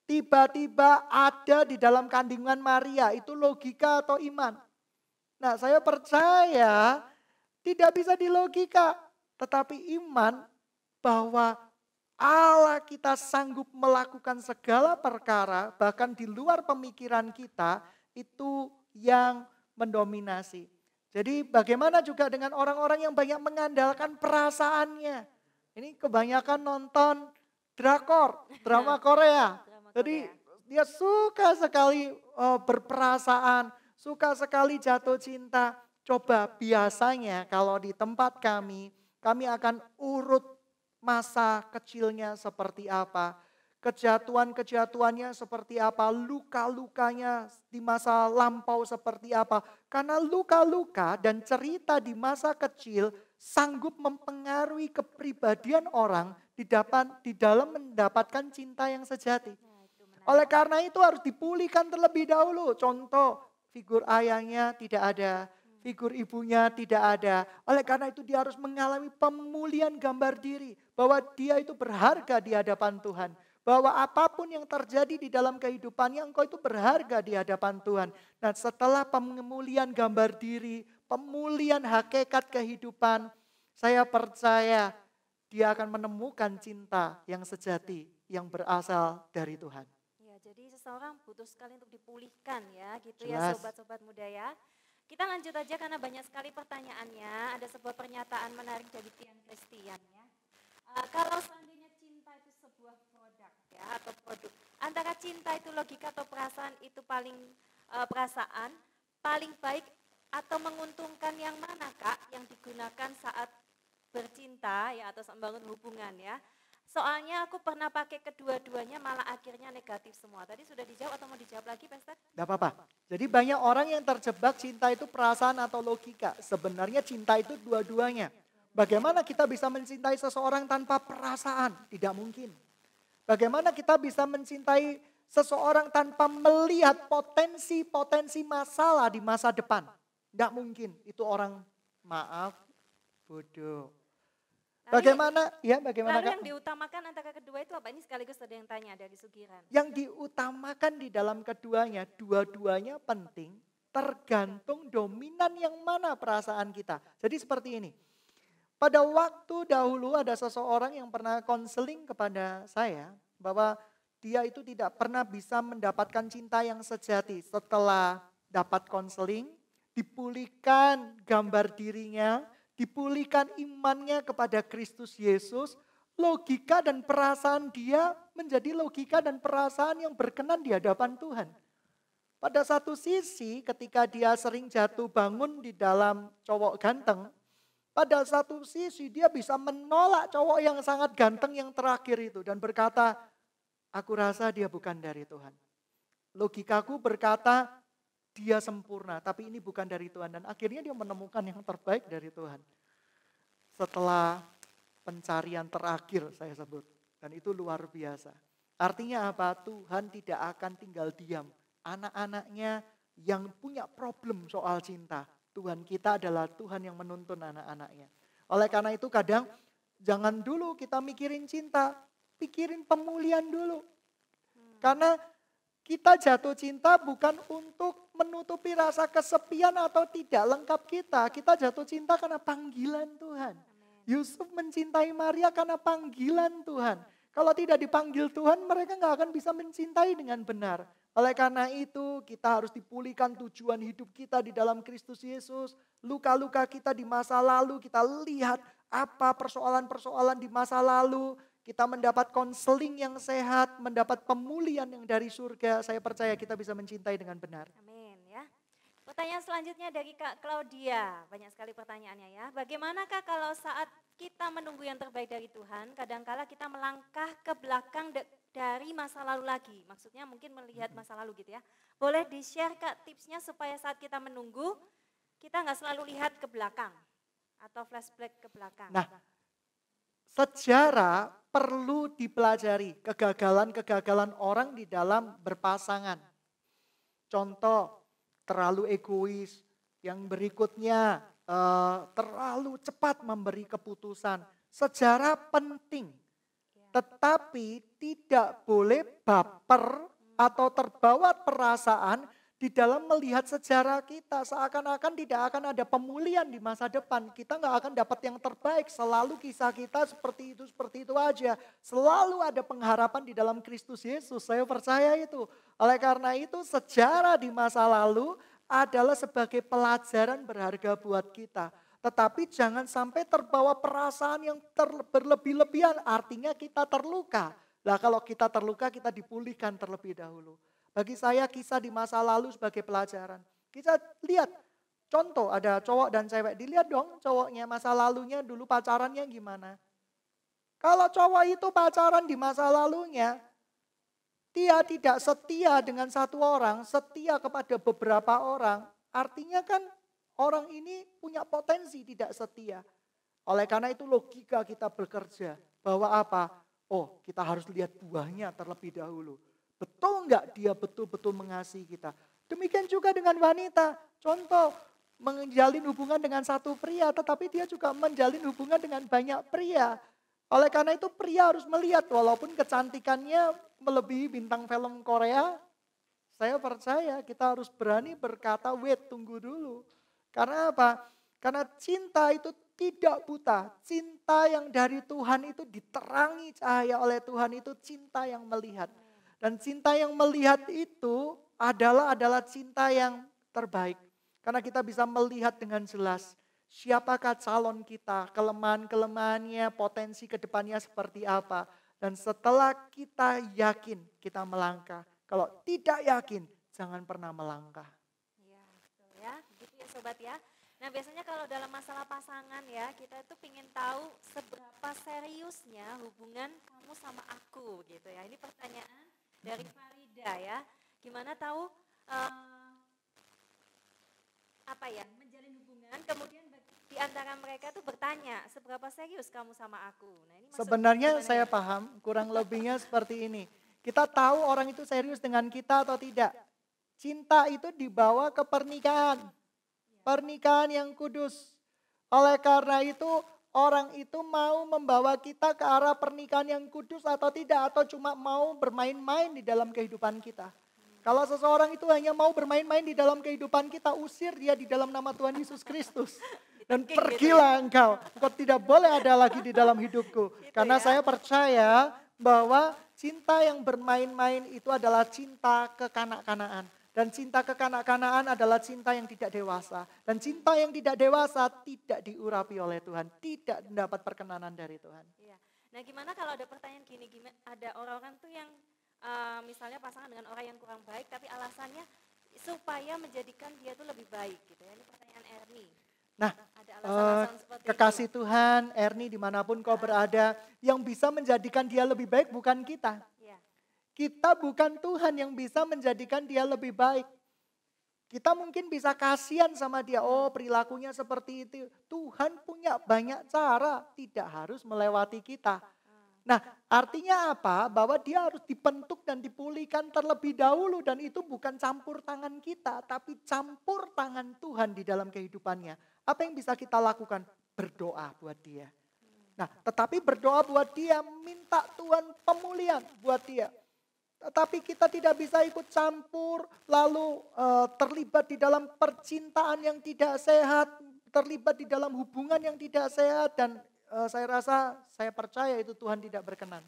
tiba-tiba ada di dalam kandungan Maria. Itu logika atau iman? Nah, saya percaya tidak bisa di logika, tetapi iman bahwa Allah kita sanggup melakukan segala perkara, bahkan di luar pemikiran kita, itu yang mendominasi. Jadi bagaimana juga dengan orang-orang yang banyak mengandalkan perasaannya. Ini kebanyakan nonton drakor, drama Korea jadi dia suka sekali oh, berperasaan, suka sekali jatuh cinta. Coba biasanya kalau di tempat kami, kami akan urut masa kecilnya seperti apa. Kejatuhan-kejatuhannya seperti apa, luka-lukanya di masa lampau seperti apa. Karena luka-luka dan cerita di masa kecil sanggup mempengaruhi kepribadian orang di, di dalam mendapatkan cinta yang sejati. Oleh karena itu harus dipulihkan terlebih dahulu. Contoh, figur ayahnya tidak ada, hmm. figur ibunya tidak ada. Oleh karena itu dia harus mengalami pemulihan gambar diri. Bahwa dia itu berharga di hadapan Tuhan. Bahwa apapun yang terjadi di dalam kehidupannya engkau itu berharga di hadapan Tuhan. Nah setelah pemulihan gambar diri, pemulihan hakikat kehidupan. Saya percaya dia akan menemukan cinta yang sejati yang berasal dari Tuhan. Jadi seseorang butuh sekali untuk dipulihkan ya gitu ya, Jelas. ya sobat-sobat muda ya. Kita lanjut aja karena banyak sekali pertanyaannya. Ada sebuah pernyataan menarik dari Tian Christian ya. Uh, kalau seandainya cinta itu sebuah produk ya atau produk. Antara cinta itu logika atau perasaan itu paling uh, perasaan paling baik atau menguntungkan yang mana kak yang digunakan saat bercinta ya atau membangun hubungan ya Soalnya aku pernah pakai kedua-duanya malah akhirnya negatif semua. Tadi sudah dijawab atau mau dijawab lagi Pastor? Tidak apa-apa. Jadi banyak orang yang terjebak cinta itu perasaan atau logika. Sebenarnya cinta itu dua-duanya. Bagaimana kita bisa mencintai seseorang tanpa perasaan? Tidak mungkin. Bagaimana kita bisa mencintai seseorang tanpa melihat potensi-potensi masalah di masa depan? Tidak mungkin. Itu orang maaf bodoh. Nah, bagaimana? Lalu, ya, bagaimana? Lalu yang diutamakan antara kedua itu apa? Ini sekaligus ada yang tanya dari Sugiran. Yang diutamakan di dalam keduanya, dua-duanya penting, tergantung dominan yang mana perasaan kita. Jadi seperti ini. Pada waktu dahulu ada seseorang yang pernah konseling kepada saya bahwa dia itu tidak pernah bisa mendapatkan cinta yang sejati setelah dapat konseling, dipulihkan gambar dirinya, dipulihkan imannya kepada Kristus Yesus, logika dan perasaan dia menjadi logika dan perasaan yang berkenan di hadapan Tuhan. Pada satu sisi ketika dia sering jatuh bangun di dalam cowok ganteng, pada satu sisi dia bisa menolak cowok yang sangat ganteng yang terakhir itu dan berkata, aku rasa dia bukan dari Tuhan. Logikaku berkata, dia sempurna, tapi ini bukan dari Tuhan. Dan akhirnya dia menemukan yang terbaik dari Tuhan. Setelah pencarian terakhir saya sebut. Dan itu luar biasa. Artinya apa? Tuhan tidak akan tinggal diam. Anak-anaknya yang punya problem soal cinta. Tuhan kita adalah Tuhan yang menuntun anak-anaknya. Oleh karena itu kadang jangan dulu kita mikirin cinta. Pikirin pemulihan dulu. Karena kita jatuh cinta bukan untuk menutupi rasa kesepian atau tidak lengkap kita. Kita jatuh cinta karena panggilan Tuhan. Yusuf mencintai Maria karena panggilan Tuhan. Kalau tidak dipanggil Tuhan, mereka nggak akan bisa mencintai dengan benar. Oleh karena itu, kita harus dipulihkan tujuan hidup kita di dalam Kristus Yesus. Luka-luka kita di masa lalu, kita lihat apa persoalan-persoalan di masa lalu kita mendapat konseling yang sehat, mendapat pemulihan yang dari surga, saya percaya kita bisa mencintai dengan benar. Amin ya. Pertanyaan selanjutnya dari Kak Claudia, banyak sekali pertanyaannya ya. Bagaimanakah kalau saat kita menunggu yang terbaik dari Tuhan, kadangkala kita melangkah ke belakang dari masa lalu lagi. Maksudnya mungkin melihat masa lalu gitu ya. Boleh di-share Kak tipsnya supaya saat kita menunggu, kita nggak selalu lihat ke belakang atau flashback ke belakang. Nah, Sejarah perlu dipelajari kegagalan-kegagalan orang di dalam berpasangan. Contoh, terlalu egois. Yang berikutnya, eh, terlalu cepat memberi keputusan. Sejarah penting, tetapi tidak boleh baper atau terbawa perasaan di dalam melihat sejarah kita, seakan-akan tidak akan ada pemulihan di masa depan. Kita nggak akan dapat yang terbaik. Selalu kisah kita seperti itu, seperti itu aja. Selalu ada pengharapan di dalam Kristus Yesus. Saya percaya itu. Oleh karena itu sejarah di masa lalu adalah sebagai pelajaran berharga buat kita. Tetapi jangan sampai terbawa perasaan yang berlebih-lebihan. Artinya kita terluka. Lah kalau kita terluka kita dipulihkan terlebih dahulu. Bagi saya kisah di masa lalu sebagai pelajaran. Kita lihat contoh ada cowok dan cewek. Dilihat dong cowoknya masa lalunya dulu pacarannya gimana. Kalau cowok itu pacaran di masa lalunya, dia tidak setia dengan satu orang, setia kepada beberapa orang. Artinya kan orang ini punya potensi tidak setia. Oleh karena itu logika kita bekerja bahwa apa? Oh, kita harus lihat buahnya terlebih dahulu. Betul nggak dia betul-betul mengasihi kita? Demikian juga dengan wanita. Contoh, menjalin hubungan dengan satu pria, tetapi dia juga menjalin hubungan dengan banyak pria. Oleh karena itu pria harus melihat, walaupun kecantikannya melebihi bintang film Korea, saya percaya kita harus berani berkata, wait tunggu dulu. Karena apa? Karena cinta itu tidak buta. Cinta yang dari Tuhan itu diterangi cahaya oleh Tuhan itu cinta yang melihat. Dan cinta yang melihat itu adalah adalah cinta yang terbaik. Karena kita bisa melihat dengan jelas siapakah calon kita, kelemahan-kelemahannya, potensi kedepannya seperti apa. Dan setelah kita yakin, kita melangkah. Kalau tidak yakin, jangan pernah melangkah. Ya, betul ya. Begitu ya sobat ya. Nah biasanya kalau dalam masalah pasangan ya, kita itu ingin tahu seberapa seriusnya hubungan kamu sama aku gitu ya. Ini pertanyaan dari Farida ya. Gimana tahu uh, apa ya menjalin hubungan kemudian di antara mereka tuh bertanya seberapa serius kamu sama aku. Nah, ini Sebenarnya saya ya? paham kurang lebihnya seperti ini. Kita tahu orang itu serius dengan kita atau tidak. Cinta itu dibawa ke pernikahan. Pernikahan yang kudus. Oleh karena itu orang itu mau membawa kita ke arah pernikahan yang kudus atau tidak, atau cuma mau bermain-main di dalam kehidupan kita. Kalau seseorang itu hanya mau bermain-main di dalam kehidupan kita, usir dia di dalam nama Tuhan Yesus Kristus. Dan gitu pergilah ya. engkau, engkau tidak boleh ada lagi di dalam hidupku. Gitu Karena ya. saya percaya bahwa cinta yang bermain-main itu adalah cinta kekanak-kanaan. Dan cinta kekanak-kanaan adalah cinta yang tidak dewasa. Dan cinta yang tidak dewasa tidak diurapi oleh Tuhan. Tidak mendapat perkenanan dari Tuhan. Iya. Nah gimana kalau ada pertanyaan gini, gimana, ada orang-orang tuh yang uh, misalnya pasangan dengan orang yang kurang baik tapi alasannya supaya menjadikan dia tuh lebih baik gitu ya. Ini pertanyaan Erni. Nah, ada alasan -alasan uh, kekasih itu. Tuhan, Erni dimanapun kau iya. berada, yang bisa menjadikan dia lebih baik bukan kita, kita bukan Tuhan yang bisa menjadikan dia lebih baik. Kita mungkin bisa kasihan sama dia, oh perilakunya seperti itu. Tuhan punya banyak cara, tidak harus melewati kita. Nah artinya apa? Bahwa dia harus dibentuk dan dipulihkan terlebih dahulu. Dan itu bukan campur tangan kita, tapi campur tangan Tuhan di dalam kehidupannya. Apa yang bisa kita lakukan? Berdoa buat dia. Nah, tetapi berdoa buat dia, minta Tuhan pemulihan buat dia, tapi kita tidak bisa ikut campur, lalu uh, terlibat di dalam percintaan yang tidak sehat, terlibat di dalam hubungan yang tidak sehat, dan uh, saya rasa, saya percaya itu Tuhan tidak berkenan.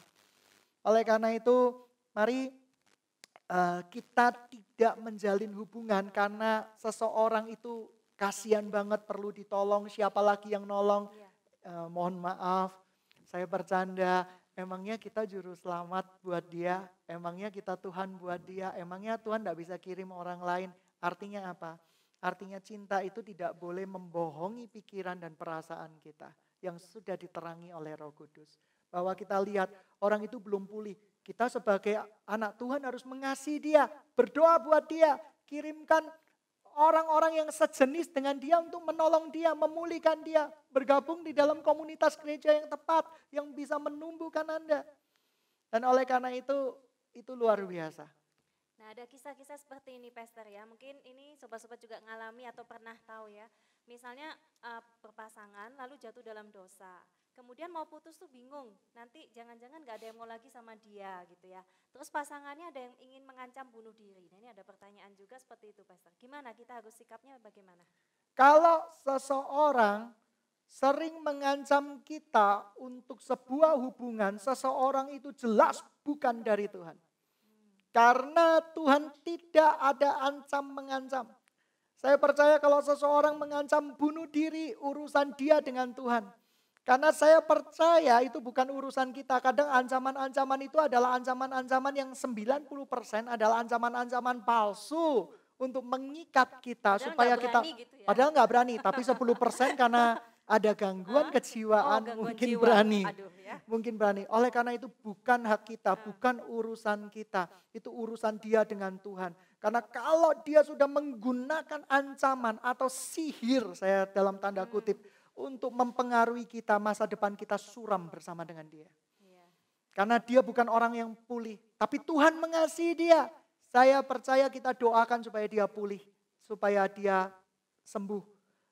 Oleh karena itu, mari uh, kita tidak menjalin hubungan karena seseorang itu kasihan banget, perlu ditolong, siapa lagi yang nolong, uh, mohon maaf, saya bercanda, Emangnya kita juru selamat buat dia? Emangnya kita Tuhan buat dia? Emangnya Tuhan tidak bisa kirim orang lain? Artinya apa? Artinya cinta itu tidak boleh membohongi pikiran dan perasaan kita yang sudah diterangi oleh Roh Kudus. Bahwa kita lihat orang itu belum pulih. Kita sebagai anak Tuhan harus mengasihi dia, berdoa buat dia, kirimkan orang-orang yang sejenis dengan dia untuk menolong dia, memulihkan dia, bergabung di dalam komunitas gereja yang tepat yang bisa menumbuhkan Anda. Dan oleh karena itu itu luar biasa. Nah, ada kisah-kisah seperti ini, Pastor ya. Mungkin ini sobat-sobat juga ngalami atau pernah tahu ya. Misalnya uh, berpasangan lalu jatuh dalam dosa kemudian mau putus tuh bingung, nanti jangan-jangan gak ada yang mau lagi sama dia gitu ya. Terus pasangannya ada yang ingin mengancam bunuh diri. Nah ini ada pertanyaan juga seperti itu Pastor. Gimana kita harus sikapnya bagaimana? Kalau seseorang sering mengancam kita untuk sebuah hubungan, seseorang itu jelas bukan dari Tuhan. Karena Tuhan tidak ada ancam mengancam. Saya percaya kalau seseorang mengancam bunuh diri, urusan dia dengan Tuhan. Karena saya percaya itu bukan urusan kita. Kadang ancaman-ancaman itu adalah ancaman-ancaman yang 90% adalah ancaman-ancaman palsu untuk mengikat kita padahal supaya kita gitu ya. padahal nggak berani tapi 10% karena ada gangguan kejiwaan oh, mungkin jiwa. berani. Aduh, ya. Mungkin berani. Oleh karena itu bukan hak kita, bukan urusan kita. Itu urusan dia dengan Tuhan. Karena kalau dia sudah menggunakan ancaman atau sihir saya dalam tanda hmm. kutip hmm untuk mempengaruhi kita masa depan kita suram bersama dengan dia. Iya. Karena dia bukan orang yang pulih, tapi Tuhan mengasihi dia. Saya percaya kita doakan supaya dia pulih, supaya dia sembuh.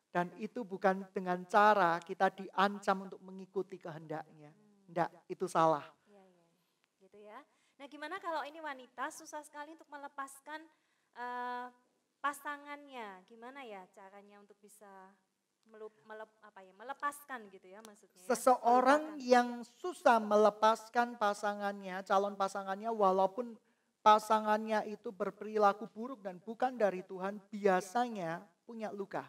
Dan itu bukan dengan cara kita diancam untuk mengikuti kehendaknya. Tidak, itu salah. Iya, iya. Gitu ya. Nah, gimana kalau ini wanita susah sekali untuk melepaskan uh, pasangannya? Gimana ya caranya untuk bisa melup, melep, apa ya, melepaskan gitu ya maksudnya. Ya, Seseorang melupakan. yang susah melepaskan pasangannya, calon pasangannya walaupun pasangannya itu berperilaku buruk dan bukan dari Tuhan, biasanya punya oh, luka.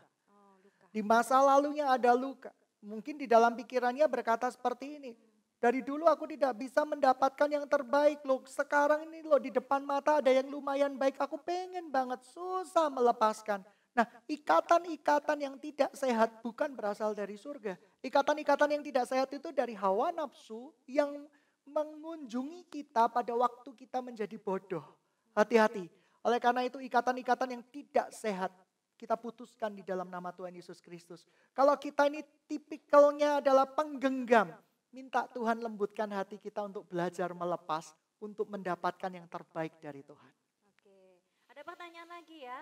Di masa lalunya ada luka. Mungkin di dalam pikirannya berkata seperti ini, dari dulu aku tidak bisa mendapatkan yang terbaik loh. Sekarang ini loh di depan mata ada yang lumayan baik. Aku pengen banget susah melepaskan. Nah, ikatan-ikatan yang tidak sehat bukan berasal dari surga. Ikatan-ikatan yang tidak sehat itu dari hawa nafsu yang mengunjungi kita pada waktu kita menjadi bodoh. Hati-hati. Oleh karena itu ikatan-ikatan yang tidak sehat kita putuskan di dalam nama Tuhan Yesus Kristus. Kalau kita ini tipikalnya adalah penggenggam, minta Tuhan lembutkan hati kita untuk belajar melepas untuk mendapatkan yang terbaik dari Tuhan. Oke. Ada pertanyaan lagi ya?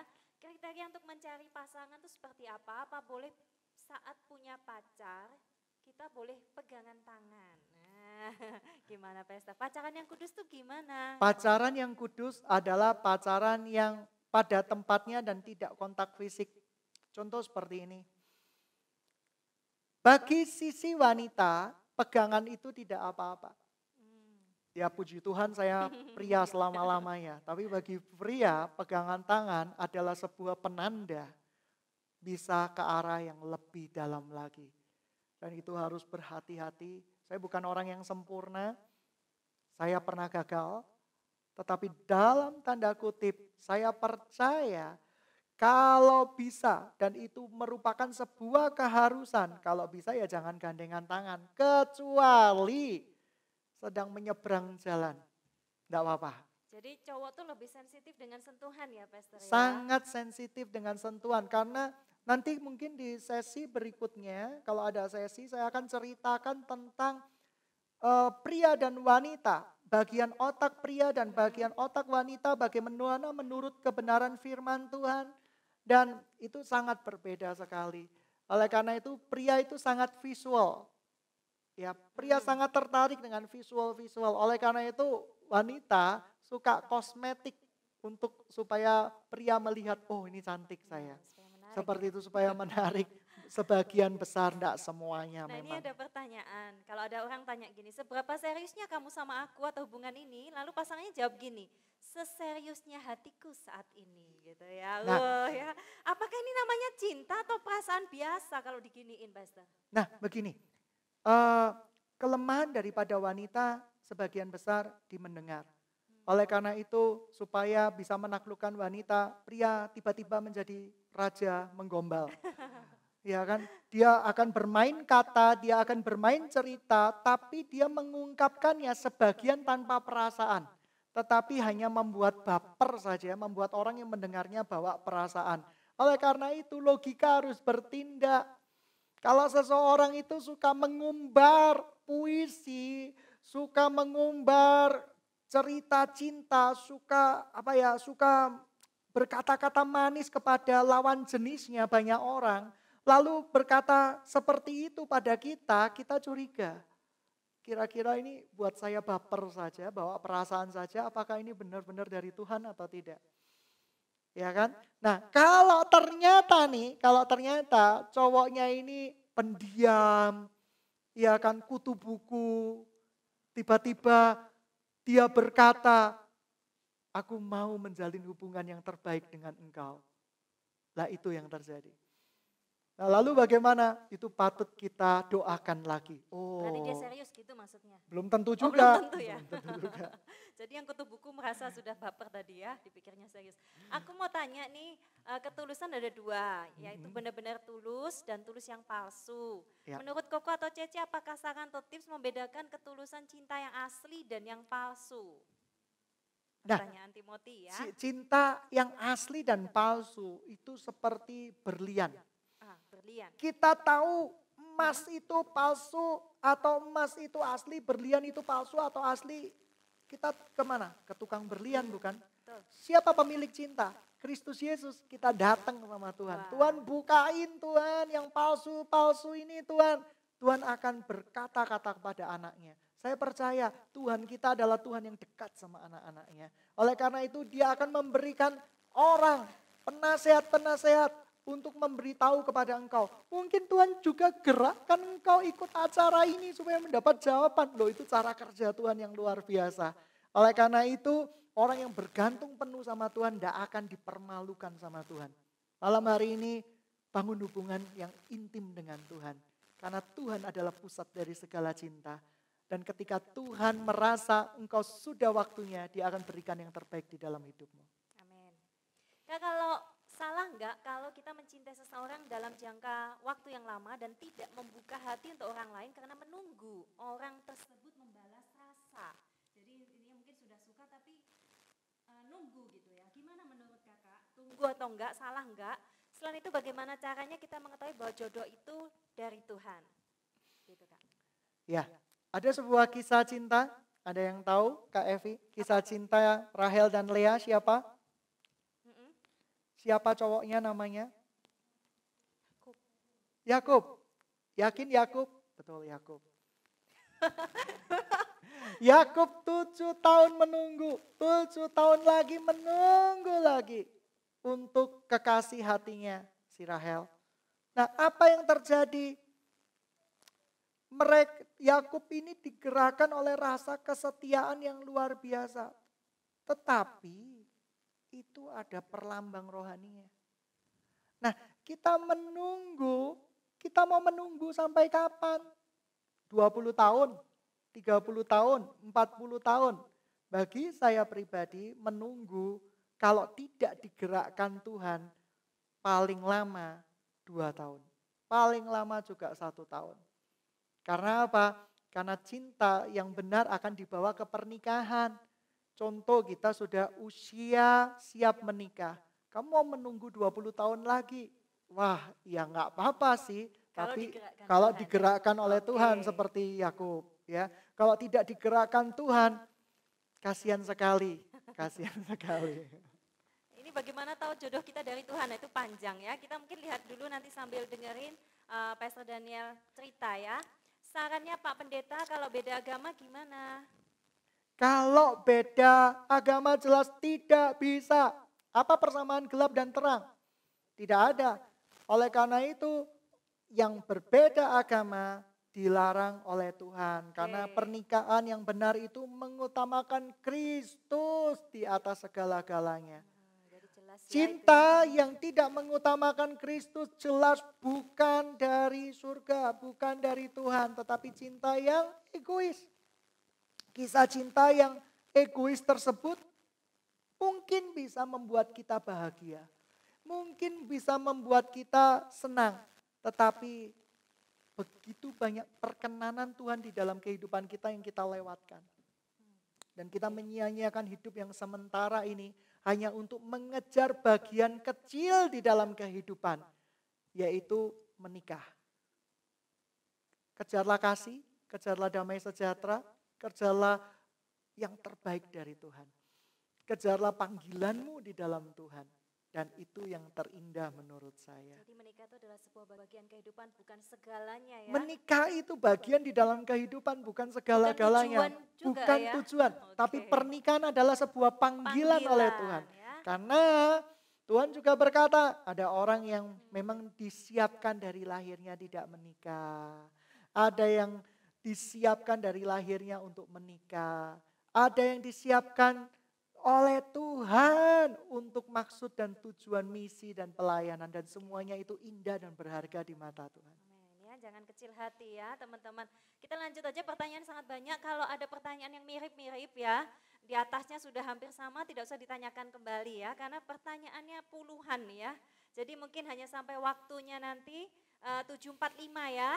kriteria untuk mencari pasangan itu seperti apa? Apa boleh saat punya pacar kita boleh pegangan tangan. Nah, gimana Pesta? Pacaran yang kudus itu gimana? Pacaran yang kudus adalah pacaran yang pada tempatnya dan tidak kontak fisik. Contoh seperti ini. Bagi sisi wanita, pegangan itu tidak apa-apa ya puji Tuhan saya pria selama-lamanya. Tapi bagi pria pegangan tangan adalah sebuah penanda bisa ke arah yang lebih dalam lagi. Dan itu harus berhati-hati. Saya bukan orang yang sempurna. Saya pernah gagal, tetapi dalam tanda kutip saya percaya kalau bisa dan itu merupakan sebuah keharusan. Kalau bisa ya jangan gandengan tangan kecuali sedang menyeberang jalan. Tidak apa-apa. Jadi cowok tuh lebih sensitif dengan sentuhan ya Pastor? Ya? Sangat sensitif dengan sentuhan karena nanti mungkin di sesi berikutnya kalau ada sesi saya akan ceritakan tentang uh, pria dan wanita. Bagian otak pria dan hmm. bagian otak wanita bagaimana menurut kebenaran firman Tuhan. Dan itu sangat berbeda sekali. Oleh karena itu pria itu sangat visual. Ya, pria sangat tertarik dengan visual-visual. Oleh karena itu, wanita suka kosmetik untuk supaya pria melihat, oh ini cantik iya, saya. Seperti ya. itu supaya menarik sebagian besar enggak semuanya nah, memang. Ini ada pertanyaan. Kalau ada orang tanya gini, seberapa seriusnya kamu sama aku atau hubungan ini? Lalu pasangannya jawab gini, seseriusnya hatiku saat ini gitu ya. Nah, Loh, ya. Apakah ini namanya cinta atau perasaan biasa kalau diginiin, Pastor? Nah, begini uh, kelemahan daripada wanita sebagian besar dimendengar. Oleh karena itu, supaya bisa menaklukkan wanita, pria tiba-tiba menjadi raja menggombal. Ya kan? Dia akan bermain kata, dia akan bermain cerita, tapi dia mengungkapkannya sebagian tanpa perasaan. Tetapi hanya membuat baper saja, membuat orang yang mendengarnya bawa perasaan. Oleh karena itu logika harus bertindak kalau seseorang itu suka mengumbar puisi, suka mengumbar cerita cinta, suka apa ya, suka berkata-kata manis kepada lawan jenisnya banyak orang, lalu berkata seperti itu pada kita, kita curiga. Kira-kira ini buat saya baper saja, bawa perasaan saja, apakah ini benar-benar dari Tuhan atau tidak? Ya kan? Nah, kalau ternyata nih, kalau ternyata cowoknya ini pendiam, ya kan kutu buku, tiba-tiba dia berkata, aku mau menjalin hubungan yang terbaik dengan engkau. Lah itu yang terjadi. Nah, lalu bagaimana? Itu patut kita doakan lagi. Oh. Berarti dia serius gitu maksudnya? Belum tentu oh, juga. Oh, belum tentu ya. Belum tentu juga. Jadi yang kutu buku merasa sudah baper tadi ya, dipikirnya serius. Aku mau tanya nih, eh, ketulusan ada dua, yaitu mm-hmm. benar-benar tulus dan tulus yang palsu. Ya. Menurut Koko atau Cece, apakah saran atau tips membedakan ketulusan cinta yang asli dan yang palsu? Nah, Pertanyaan Timothy ya. Cinta yang asli dan palsu itu seperti berlian. Iya berlian. Kita tahu emas itu palsu atau emas itu asli, berlian itu palsu atau asli. Kita kemana? Ke tukang berlian bukan? Siapa pemilik cinta? Kristus Yesus. Kita datang sama Tuhan. Tuhan bukain Tuhan yang palsu-palsu ini Tuhan. Tuhan akan berkata-kata kepada anaknya. Saya percaya Tuhan kita adalah Tuhan yang dekat sama anak-anaknya. Oleh karena itu dia akan memberikan orang penasehat-penasehat untuk memberitahu kepada engkau. Mungkin Tuhan juga gerakkan engkau ikut acara ini supaya mendapat jawaban. Loh itu cara kerja Tuhan yang luar biasa. Oleh karena itu orang yang bergantung penuh sama Tuhan tidak akan dipermalukan sama Tuhan. Malam hari ini bangun hubungan yang intim dengan Tuhan. Karena Tuhan adalah pusat dari segala cinta. Dan ketika Tuhan merasa engkau sudah waktunya, dia akan berikan yang terbaik di dalam hidupmu. Amin. Ya kalau Salah enggak kalau kita mencintai seseorang dalam jangka waktu yang lama dan tidak membuka hati untuk orang lain karena menunggu orang tersebut membalas rasa. Jadi ini mungkin sudah suka tapi e, nunggu gitu ya. Gimana menurut kakak? Tunggu atau enggak? Salah enggak? Selain itu bagaimana caranya kita mengetahui bahwa jodoh itu dari Tuhan? Gitu kak. Ya, ada sebuah kisah cinta. Ada yang tahu Kak Evi? Kisah cinta Rahel dan Lea siapa? Siapa cowoknya namanya? Yakub. Yakin Yakub? Betul Yakub. Yakub tujuh tahun menunggu, tujuh tahun lagi menunggu lagi untuk kekasih hatinya si Rahel. Nah, apa yang terjadi? Mereka Yakub ini digerakkan oleh rasa kesetiaan yang luar biasa. Tetapi itu ada perlambang rohaninya. Nah, kita menunggu, kita mau menunggu sampai kapan? 20 tahun, 30 tahun, 40 tahun. Bagi saya pribadi menunggu kalau tidak digerakkan Tuhan paling lama dua tahun. Paling lama juga satu tahun. Karena apa? Karena cinta yang benar akan dibawa ke pernikahan. Contoh kita sudah usia siap menikah. Kamu mau menunggu 20 tahun lagi? Wah, ya nggak apa-apa sih. Kalau tapi digerakkan kalau digerakkan oleh okay. Tuhan seperti Yakub, ya. Kalau tidak digerakkan Tuhan, kasihan sekali, kasihan sekali. Ini bagaimana tahu jodoh kita dari Tuhan itu panjang ya. Kita mungkin lihat dulu nanti sambil dengerin uh, Pastor Daniel cerita ya. Sarannya Pak Pendeta kalau beda agama gimana? Kalau beda agama jelas tidak bisa. Apa persamaan gelap dan terang? Tidak ada. Oleh karena itu yang berbeda agama dilarang oleh Tuhan. Karena pernikahan yang benar itu mengutamakan Kristus di atas segala-galanya. Ah, ya cinta yang tidak mengutamakan Kristus jelas bukan dari surga, bukan dari Tuhan, tetapi cinta yang egois. Kisah cinta yang egois tersebut mungkin bisa membuat kita bahagia. Mungkin bisa membuat kita senang. Tetapi begitu banyak perkenanan Tuhan di dalam kehidupan kita yang kita lewatkan. Dan kita menyia-nyiakan hidup yang sementara ini hanya untuk mengejar bagian kecil di dalam kehidupan, yaitu menikah. Kejarlah kasih, kejarlah damai sejahtera, Kerjalah yang terbaik dari Tuhan. Kejarlah panggilanmu di dalam Tuhan. Dan itu yang terindah menurut saya. Jadi menikah itu adalah sebuah bagian kehidupan, bukan segalanya ya? Menikah itu bagian di dalam kehidupan, bukan segala-galanya. Bukan tujuan. bukan ya? tujuan. Okay. Tapi pernikahan adalah sebuah panggilan, panggilan oleh Tuhan. Ya? Karena Tuhan juga berkata, ada orang yang memang disiapkan dari lahirnya tidak menikah. Ada yang disiapkan dari lahirnya untuk menikah. Ada yang disiapkan oleh Tuhan untuk maksud dan tujuan misi dan pelayanan. Dan semuanya itu indah dan berharga di mata Tuhan. Ya, jangan kecil hati ya teman-teman. Kita lanjut aja pertanyaan sangat banyak. Kalau ada pertanyaan yang mirip-mirip ya di atasnya sudah hampir sama, tidak usah ditanyakan kembali ya, karena pertanyaannya puluhan ya. Jadi mungkin hanya sampai waktunya nanti eh, uh, 745 ya.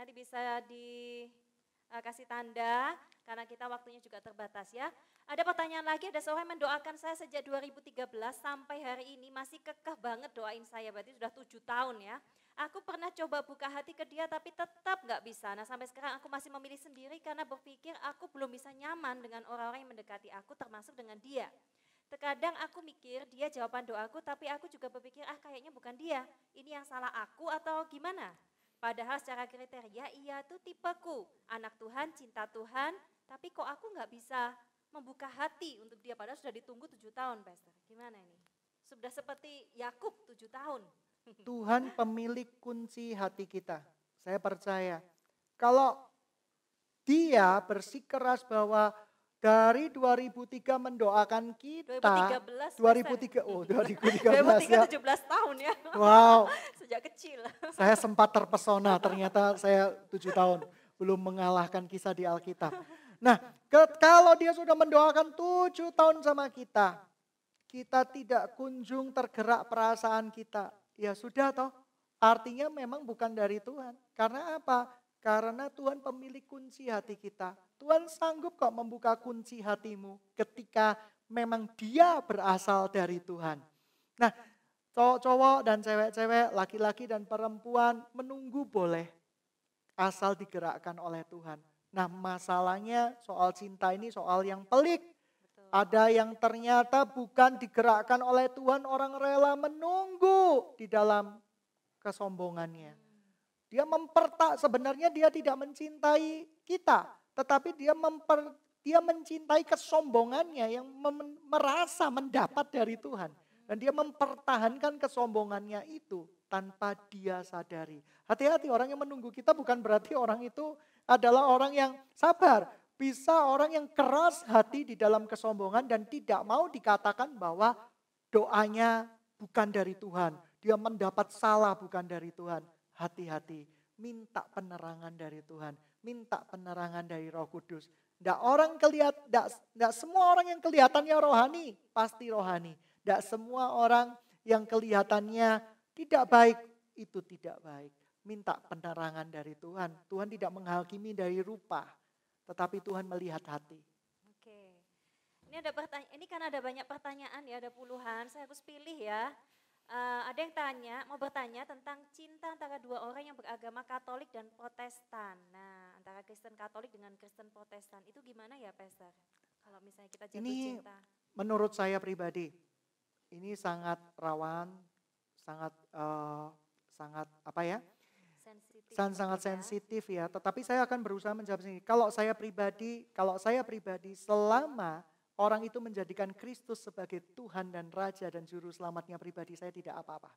Nanti bisa dikasih eh, uh, tanda karena kita waktunya juga terbatas ya. Ada pertanyaan lagi, ada seorang yang mendoakan saya sejak 2013 sampai hari ini masih kekeh banget doain saya, berarti sudah tujuh tahun ya. Aku pernah coba buka hati ke dia tapi tetap nggak bisa. Nah sampai sekarang aku masih memilih sendiri karena berpikir aku belum bisa nyaman dengan orang-orang yang mendekati aku termasuk dengan dia. Terkadang aku mikir dia jawaban doaku tapi aku juga berpikir ah kayaknya bukan dia. Ini yang salah aku atau gimana? Padahal secara kriteria ia tuh tipeku, anak Tuhan, cinta Tuhan, tapi kok aku nggak bisa membuka hati untuk dia padahal sudah ditunggu tujuh tahun, Pastor. Gimana ini? Sudah seperti Yakub tujuh tahun. Tuhan pemilik kunci hati kita. Saya percaya. Kalau dia bersikeras bahwa dari 2003 mendoakan kita 2013 2003 ya? oh 2013 2003 ya. 17 tahun ya wow sejak kecil saya sempat terpesona ternyata saya tujuh tahun belum mengalahkan kisah di Alkitab nah ke, kalau dia sudah mendoakan tujuh tahun sama kita kita tidak kunjung tergerak perasaan kita ya sudah toh artinya memang bukan dari Tuhan karena apa karena Tuhan pemilik kunci hati kita. Tuhan sanggup kok membuka kunci hatimu ketika memang dia berasal dari Tuhan. Nah, cowok-cowok dan cewek-cewek, laki-laki dan perempuan menunggu boleh asal digerakkan oleh Tuhan. Nah, masalahnya soal cinta ini soal yang pelik. Ada yang ternyata bukan digerakkan oleh Tuhan, orang rela menunggu di dalam kesombongannya dia mempertak sebenarnya dia tidak mencintai kita, tetapi dia memper dia mencintai kesombongannya yang mem, merasa mendapat dari Tuhan dan dia mempertahankan kesombongannya itu tanpa dia sadari. Hati-hati orang yang menunggu kita bukan berarti orang itu adalah orang yang sabar. Bisa orang yang keras hati di dalam kesombongan dan tidak mau dikatakan bahwa doanya bukan dari Tuhan. Dia mendapat salah bukan dari Tuhan hati-hati. Minta penerangan dari Tuhan. Minta penerangan dari roh kudus. Tidak orang kelihat, tidak semua orang yang kelihatannya rohani, pasti rohani. Tidak semua orang yang kelihatannya tidak baik, itu tidak baik. Minta penerangan dari Tuhan. Tuhan tidak menghakimi dari rupa, tetapi Tuhan melihat hati. Oke. Ini ada pertanyaan, ini kan ada banyak pertanyaan ya, ada puluhan. Saya harus pilih ya. Uh, ada yang tanya, mau bertanya tentang cinta antara dua orang yang beragama Katolik dan Protestan. Nah, antara Kristen Katolik dengan Kristen Protestan itu gimana ya, Pastor? Kalau misalnya kita jatuh ini, cinta. Menurut saya pribadi, ini sangat rawan, sangat uh, sangat apa ya? Sensitif. sangat ya. sensitif ya. Tetapi saya akan berusaha menjawab sendiri. Kalau saya pribadi, kalau saya pribadi selama Orang itu menjadikan Kristus sebagai Tuhan dan Raja dan Juru Selamatnya pribadi saya tidak apa-apa.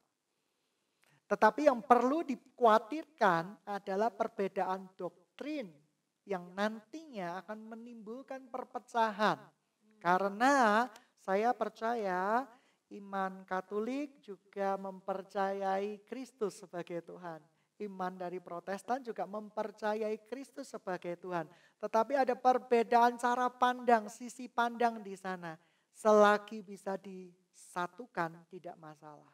Tetapi yang perlu dikhawatirkan adalah perbedaan doktrin yang nantinya akan menimbulkan perpecahan. Karena saya percaya iman Katolik juga mempercayai Kristus sebagai Tuhan iman dari Protestan juga mempercayai Kristus sebagai Tuhan. Tetapi ada perbedaan cara pandang, sisi pandang di sana. Selagi bisa disatukan tidak masalah.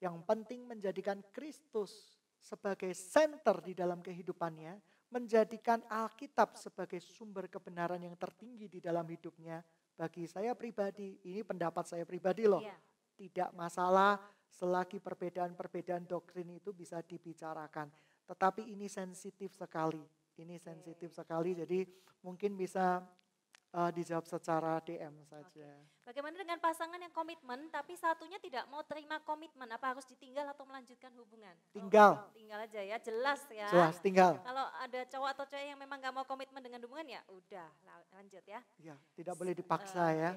Yang penting menjadikan Kristus sebagai center di dalam kehidupannya, menjadikan Alkitab sebagai sumber kebenaran yang tertinggi di dalam hidupnya. Bagi saya pribadi, ini pendapat saya pribadi loh. Iya. Tidak masalah selagi perbedaan-perbedaan doktrin itu bisa dibicarakan. Tetapi ini sensitif sekali, ini sensitif sekali, jadi mungkin bisa uh, dijawab secara DM saja. Oke. Bagaimana dengan pasangan yang komitmen tapi satunya tidak mau terima komitmen? Apa harus ditinggal atau melanjutkan hubungan? Tinggal. Oh, tinggal aja ya, jelas ya. Jelas, tinggal. Kalau ada cowok atau cewek yang memang nggak mau komitmen dengan hubungan ya udah lanjut ya. Iya, tidak boleh dipaksa uh, okay. ya.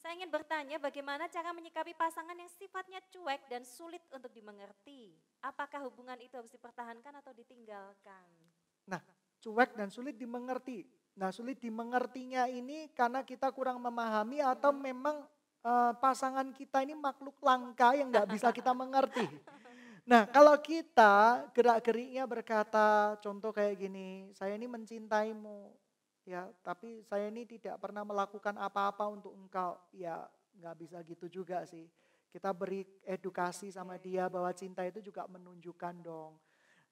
Saya ingin bertanya bagaimana cara menyikapi pasangan yang sifatnya cuek dan sulit untuk dimengerti. Apakah hubungan itu harus dipertahankan atau ditinggalkan? Nah, cuek dan sulit dimengerti. Nah, sulit dimengertinya ini karena kita kurang memahami atau ya. memang uh, pasangan kita ini makhluk langka yang nggak bisa kita mengerti. Nah, kalau kita gerak-geriknya berkata contoh kayak gini, saya ini mencintaimu, ya tapi saya ini tidak pernah melakukan apa-apa untuk engkau ya nggak bisa gitu juga sih kita beri edukasi sama dia bahwa cinta itu juga menunjukkan dong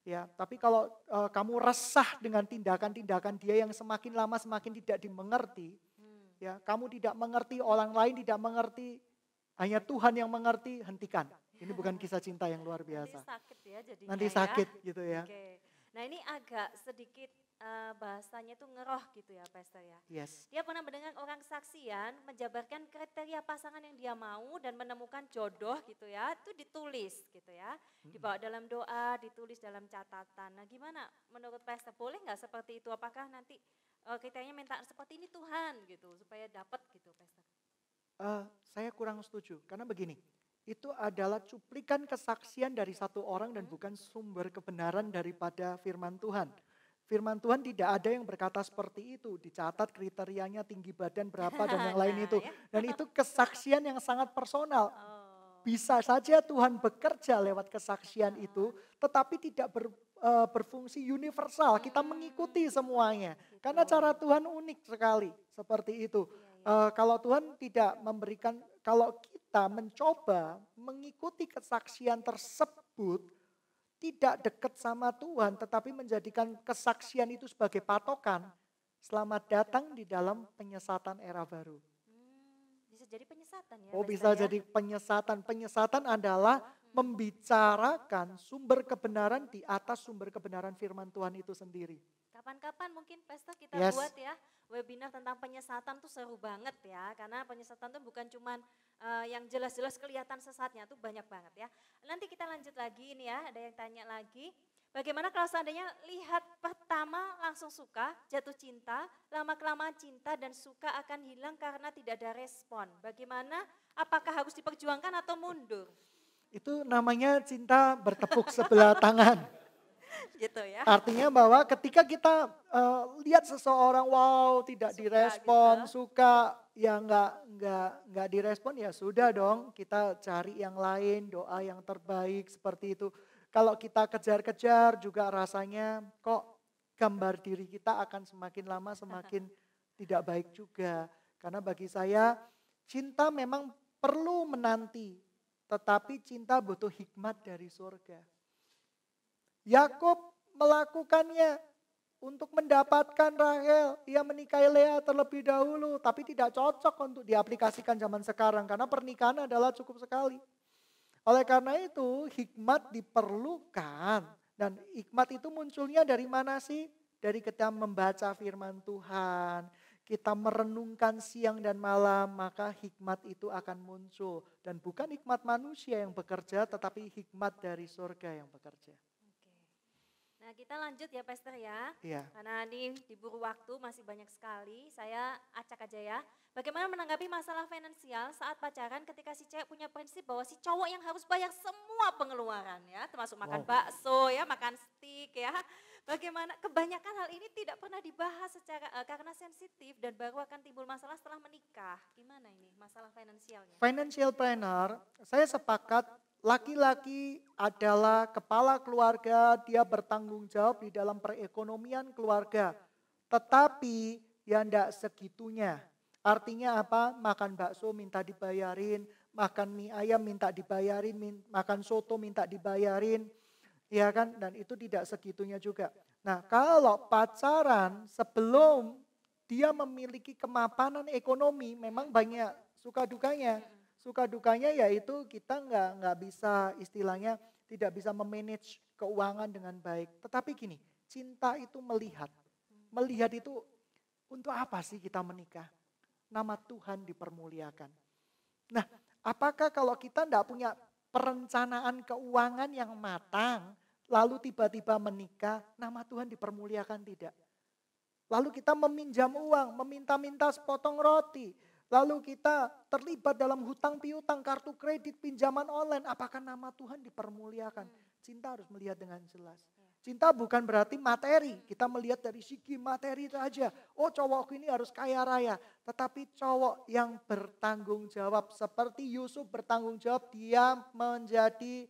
ya tapi kalau uh, kamu resah dengan tindakan-tindakan dia yang semakin lama semakin tidak dimengerti hmm. ya kamu tidak mengerti orang lain tidak mengerti hanya Tuhan yang mengerti hentikan ini bukan kisah cinta yang luar biasa nanti sakit ya nanti ya. sakit ya. gitu ya okay. nah ini agak sedikit uh, bahasanya itu ngeroh gitu ya Pastor ya. Yes. Dia pernah mendengar orang saksian menjabarkan kriteria pasangan yang dia mau dan menemukan jodoh gitu ya, itu ditulis gitu ya. Hmm. Dibawa dalam doa, ditulis dalam catatan. Nah gimana menurut Pastor, boleh nggak seperti itu? Apakah nanti uh, kriterianya minta seperti ini Tuhan gitu, supaya dapat gitu Pastor? Uh, saya kurang setuju, karena begini, itu adalah cuplikan kesaksian dari satu orang dan hmm. bukan sumber kebenaran daripada firman Tuhan. Firman Tuhan tidak ada yang berkata seperti itu. Dicatat kriterianya tinggi badan berapa dan yang lain itu. Dan itu kesaksian yang sangat personal. Oh. Bisa saja Tuhan bekerja lewat kesaksian iya. itu, tetapi tidak ber, uh, berfungsi universal. Kita hmm. mengikuti semuanya. Karena cara Tuhan unik sekali seperti itu. Uh, kalau Tuhan tidak memberikan, kalau kita mencoba mengikuti kesaksian tersebut, tidak dekat sama Tuhan tetapi menjadikan kesaksian itu sebagai patokan, selamat datang di dalam penyesatan era baru. Hmm, bisa jadi penyesatan ya. Oh, bisa ya? jadi penyesatan. Penyesatan adalah hmm. membicarakan sumber kebenaran di atas sumber kebenaran firman Tuhan itu sendiri. Kapan-kapan mungkin pastor kita yes. buat ya webinar tentang penyesatan tuh seru banget ya. Karena penyesatan tuh bukan cuman uh, yang jelas-jelas kelihatan sesatnya tuh banyak banget ya. Nanti kita lanjut lagi ini ya, ada yang tanya lagi. Bagaimana kalau seandainya lihat pertama langsung suka, jatuh cinta, lama-kelamaan cinta dan suka akan hilang karena tidak ada respon. Bagaimana? Apakah harus diperjuangkan atau mundur? Itu namanya cinta bertepuk sebelah tangan. gitu ya. Artinya bahwa ketika kita uh, lihat seseorang wow tidak suka, direspon, gitu. suka ya nggak nggak nggak direspon ya sudah dong kita cari yang lain, doa yang terbaik seperti itu. Kalau kita kejar-kejar juga rasanya kok gambar diri kita akan semakin lama semakin tidak baik juga. Karena bagi saya cinta memang perlu menanti, tetapi cinta butuh hikmat dari surga. Yakub melakukannya untuk mendapatkan Rahel. Ia menikahi Lea terlebih dahulu, tapi tidak cocok untuk diaplikasikan zaman sekarang karena pernikahan adalah cukup sekali. Oleh karena itu, hikmat diperlukan dan hikmat itu munculnya dari mana sih? Dari kita membaca firman Tuhan, kita merenungkan siang dan malam, maka hikmat itu akan muncul. Dan bukan hikmat manusia yang bekerja, tetapi hikmat dari surga yang bekerja. Nah, kita lanjut ya Pastor ya. ya. Karena ini diburu waktu masih banyak sekali. Saya acak aja ya. Bagaimana menanggapi masalah finansial saat pacaran ketika si cewek punya prinsip bahwa si cowok yang harus bayar semua pengeluaran ya, termasuk makan wow. bakso ya, makan steak ya. Bagaimana kebanyakan hal ini tidak pernah dibahas secara uh, karena sensitif dan baru akan timbul masalah setelah menikah. Gimana ini masalah finansialnya? Financial planner, saya sepakat Laki-laki adalah kepala keluarga, dia bertanggung jawab di dalam perekonomian keluarga. Tetapi yang tidak segitunya. Artinya apa? Makan bakso minta dibayarin, makan mie ayam minta dibayarin, makan soto minta dibayarin. Ya kan? Dan itu tidak segitunya juga. Nah, kalau pacaran sebelum dia memiliki kemapanan ekonomi memang banyak suka dukanya. Suka dukanya yaitu kita nggak nggak bisa istilahnya tidak bisa memanage keuangan dengan baik. Tetapi gini, cinta itu melihat. Melihat itu untuk apa sih kita menikah? Nama Tuhan dipermuliakan. Nah, apakah kalau kita tidak punya perencanaan keuangan yang matang, lalu tiba-tiba menikah, nama Tuhan dipermuliakan tidak? Lalu kita meminjam uang, meminta-minta sepotong roti, Lalu kita terlibat dalam hutang piutang, kartu kredit, pinjaman online. Apakah nama Tuhan dipermuliakan? Hmm. Cinta harus melihat dengan jelas. Cinta bukan berarti materi. Kita melihat dari segi materi saja. Oh cowokku ini harus kaya raya. Tetapi cowok yang bertanggung jawab. Seperti Yusuf bertanggung jawab. Dia menjadi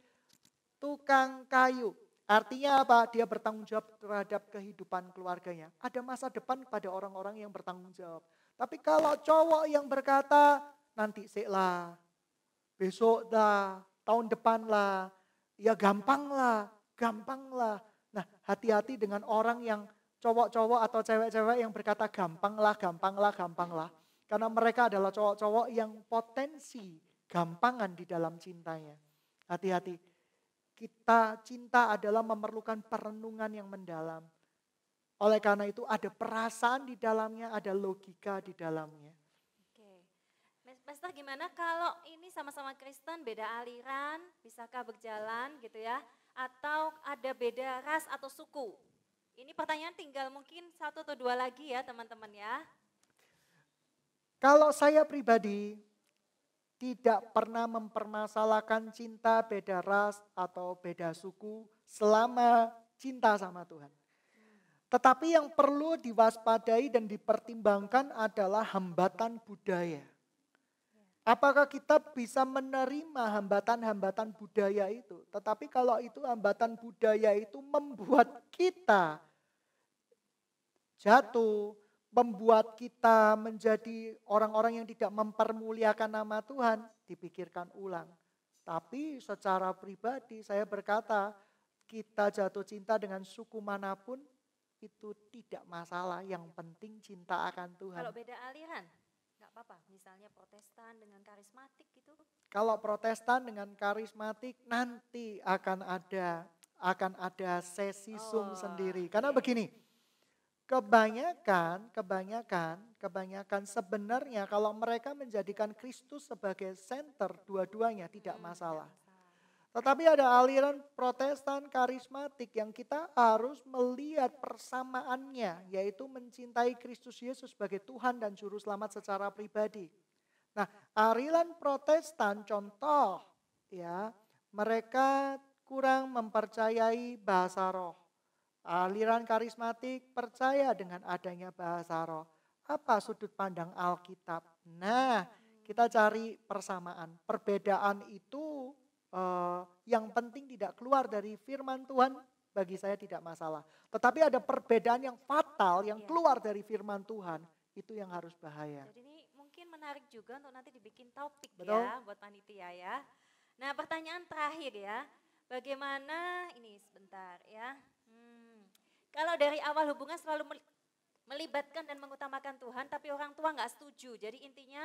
tukang kayu. Artinya apa? Dia bertanggung jawab terhadap kehidupan keluarganya. Ada masa depan pada orang-orang yang bertanggung jawab. Tapi kalau cowok yang berkata, nanti sih lah, besok dah, tahun depan lah, ya gampang lah, gampang lah. Nah hati-hati dengan orang yang cowok-cowok atau cewek-cewek yang berkata gampang lah, gampang lah, gampang lah. Karena mereka adalah cowok-cowok yang potensi gampangan di dalam cintanya. Hati-hati. Kita cinta adalah memerlukan perenungan yang mendalam oleh karena itu ada perasaan di dalamnya, ada logika di dalamnya. Oke. Pastor gimana kalau ini sama-sama Kristen beda aliran, bisakah berjalan gitu ya? Atau ada beda ras atau suku? Ini pertanyaan tinggal mungkin satu atau dua lagi ya teman-teman ya. Kalau saya pribadi tidak pernah mempermasalahkan cinta beda ras atau beda suku selama cinta sama Tuhan. Tetapi yang perlu diwaspadai dan dipertimbangkan adalah hambatan budaya. Apakah kita bisa menerima hambatan-hambatan budaya itu? Tetapi kalau itu hambatan budaya itu membuat kita jatuh, membuat kita menjadi orang-orang yang tidak mempermuliakan nama Tuhan, dipikirkan ulang. Tapi secara pribadi saya berkata, kita jatuh cinta dengan suku manapun, itu tidak masalah. Yang penting cinta akan Tuhan. Kalau beda aliran, nggak apa-apa. Misalnya Protestan dengan karismatik gitu. Kalau Protestan dengan karismatik nanti akan ada akan ada sesi oh, sum sendiri. Iya, Karena iya, begini, iya. kebanyakan, kebanyakan, kebanyakan sebenarnya kalau mereka menjadikan Kristus sebagai center dua-duanya tidak hmm, masalah. Hmm tetapi ada aliran protestan karismatik yang kita harus melihat persamaannya. Yaitu mencintai Kristus Yesus sebagai Tuhan dan Juru Selamat secara pribadi. Nah aliran protestan contoh ya mereka kurang mempercayai bahasa roh. Aliran karismatik percaya dengan adanya bahasa roh. Apa sudut pandang Alkitab? Nah, kita cari persamaan. Perbedaan itu uh, yang penting tidak keluar dari firman Tuhan, bagi saya tidak masalah. Tetapi ada perbedaan yang fatal yang iya. keluar dari firman Tuhan, itu yang harus bahaya. Jadi ini mungkin menarik juga untuk nanti dibikin topik ya Betul? ya buat panitia ya. Nah pertanyaan terakhir ya, bagaimana ini sebentar ya. Hmm, kalau dari awal hubungan selalu melibatkan dan mengutamakan Tuhan, tapi orang tua nggak setuju. Jadi intinya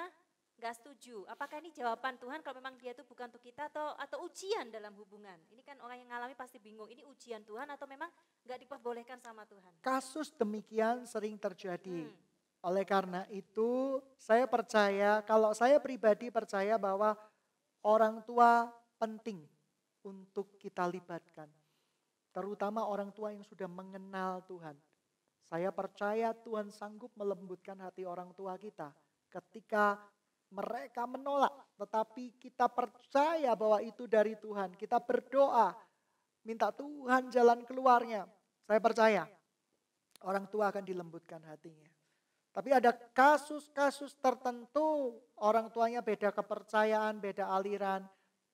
Gak setuju. Apakah ini jawaban Tuhan kalau memang dia itu bukan untuk kita atau atau ujian dalam hubungan? Ini kan orang yang ngalami pasti bingung. Ini ujian Tuhan atau memang gak diperbolehkan sama Tuhan? Kasus demikian sering terjadi. Hmm. Oleh karena itu saya percaya kalau saya pribadi percaya bahwa orang tua penting untuk kita libatkan. Terutama orang tua yang sudah mengenal Tuhan. Saya percaya Tuhan sanggup melembutkan hati orang tua kita ketika mereka menolak, tetapi kita percaya bahwa itu dari Tuhan. Kita berdoa, minta Tuhan jalan keluarnya. Saya percaya orang tua akan dilembutkan hatinya. Tapi ada kasus-kasus tertentu orang tuanya beda kepercayaan, beda aliran.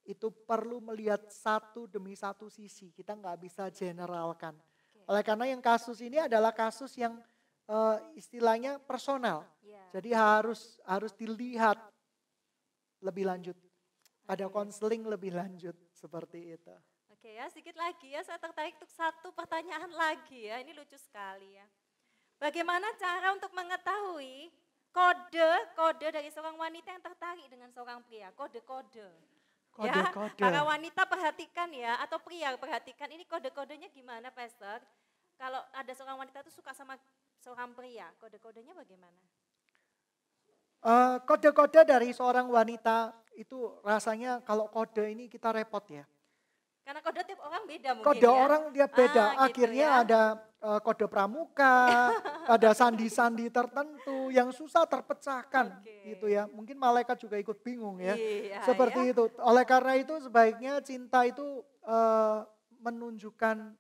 Itu perlu melihat satu demi satu sisi. Kita nggak bisa generalkan. Oleh karena yang kasus ini adalah kasus yang uh, istilahnya personal. Iya. Jadi harus harus dilihat lebih lanjut. Ada konseling lebih lanjut seperti itu. Oke ya, sedikit lagi ya. Saya tertarik untuk satu pertanyaan lagi ya. Ini lucu sekali ya. Bagaimana cara untuk mengetahui kode-kode dari seorang wanita yang tertarik dengan seorang pria? Kode-kode. Kode, ya, para wanita perhatikan ya, atau pria perhatikan. Ini kode-kodenya gimana, Pastor? Kalau ada seorang wanita itu suka sama seorang pria? Kode-kodenya bagaimana? Uh, kode-kode dari seorang wanita itu rasanya kalau kode ini kita repot ya. Karena kode tiap orang beda mungkin Kode ya? orang dia ah, beda. Ah, Akhirnya gitu ya? ada uh, kode pramuka, ada sandi-sandi tertentu yang susah terpecahkan okay. gitu ya. Mungkin malaikat juga ikut bingung ya. Iya, Seperti ya. itu. Oleh karena itu sebaiknya cinta itu uh, menunjukkan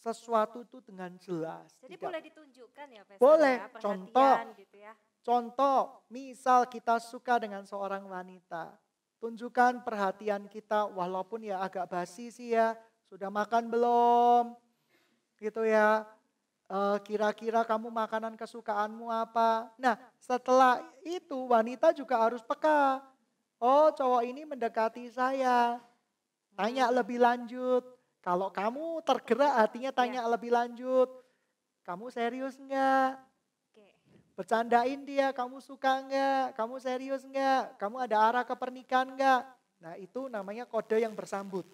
sesuatu itu dengan jelas. Jadi tidak. boleh ditunjukkan ya, Pastor, boleh. Ya, contoh, gitu ya. contoh, misal kita suka dengan seorang wanita, tunjukkan perhatian kita, walaupun ya agak basi sih ya, sudah makan belum, gitu ya. Eh, kira-kira e, kamu makanan kesukaanmu apa? Nah, setelah itu wanita juga harus peka. Oh, cowok ini mendekati saya. Tanya hmm. lebih lanjut kalau kamu tergerak hatinya iya. tanya ya. lebih lanjut, kamu serius enggak? Bercandain dia, kamu suka enggak? Kamu serius enggak? Kamu ada arah ke pernikahan enggak? Nah itu namanya kode yang bersambut.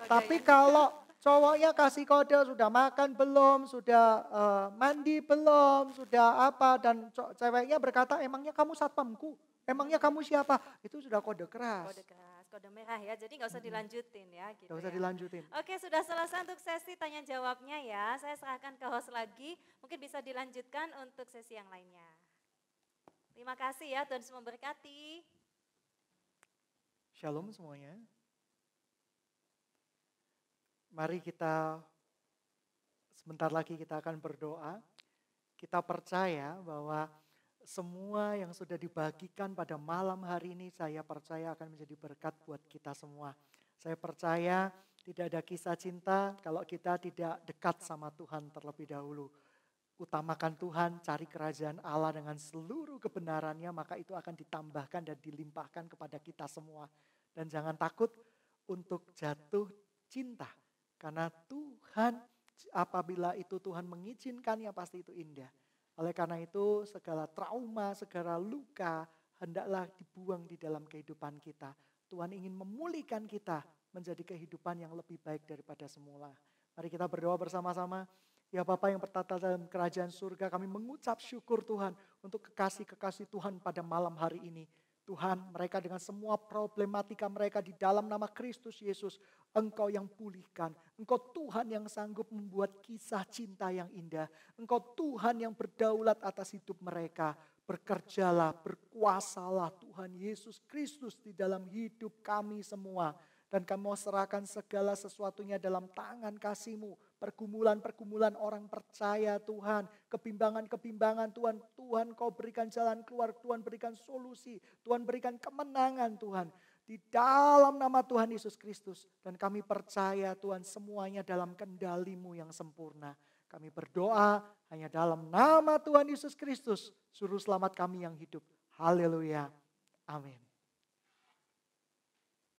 Kode Tapi yang... kalau cowoknya kasih kode sudah makan belum, sudah uh, mandi belum, sudah apa dan ceweknya berkata emangnya kamu satpamku, emangnya kamu siapa? Itu sudah kode keras. Kode keras kode merah ya, jadi nggak usah dilanjutin ya. Gitu gak usah ya. dilanjutin. Oke, sudah selesai untuk sesi tanya jawabnya ya. Saya serahkan ke host lagi, mungkin bisa dilanjutkan untuk sesi yang lainnya. Terima kasih ya, Tuhan semua berkati. Shalom semuanya. Mari kita, sebentar lagi kita akan berdoa. Kita percaya bahwa semua yang sudah dibagikan pada malam hari ini saya percaya akan menjadi berkat buat kita semua. Saya percaya tidak ada kisah cinta kalau kita tidak dekat sama Tuhan terlebih dahulu. Utamakan Tuhan, cari kerajaan Allah dengan seluruh kebenarannya, maka itu akan ditambahkan dan dilimpahkan kepada kita semua. Dan jangan takut untuk jatuh cinta. Karena Tuhan apabila itu Tuhan mengizinkannya pasti itu indah. Oleh karena itu, segala trauma, segala luka hendaklah dibuang di dalam kehidupan kita. Tuhan ingin memulihkan kita menjadi kehidupan yang lebih baik daripada semula. Mari kita berdoa bersama-sama. Ya Bapak yang bertata dalam kerajaan surga, kami mengucap syukur Tuhan untuk kekasih-kekasih Tuhan pada malam hari ini. Tuhan, mereka dengan semua problematika mereka di dalam nama Kristus Yesus, Engkau yang pulihkan. Engkau Tuhan yang sanggup membuat kisah cinta yang indah. Engkau Tuhan yang berdaulat atas hidup mereka. Bekerjalah, berkuasalah Tuhan Yesus Kristus di dalam hidup kami semua. Dan kami serahkan segala sesuatunya dalam tangan kasih-Mu pergumulan-pergumulan orang percaya Tuhan, kebimbangan-kebimbangan Tuhan, Tuhan kau berikan jalan keluar, Tuhan berikan solusi, Tuhan berikan kemenangan Tuhan. Di dalam nama Tuhan Yesus Kristus. Dan kami percaya Tuhan semuanya dalam kendalimu yang sempurna. Kami berdoa hanya dalam nama Tuhan Yesus Kristus. Suruh selamat kami yang hidup. Haleluya. Amin.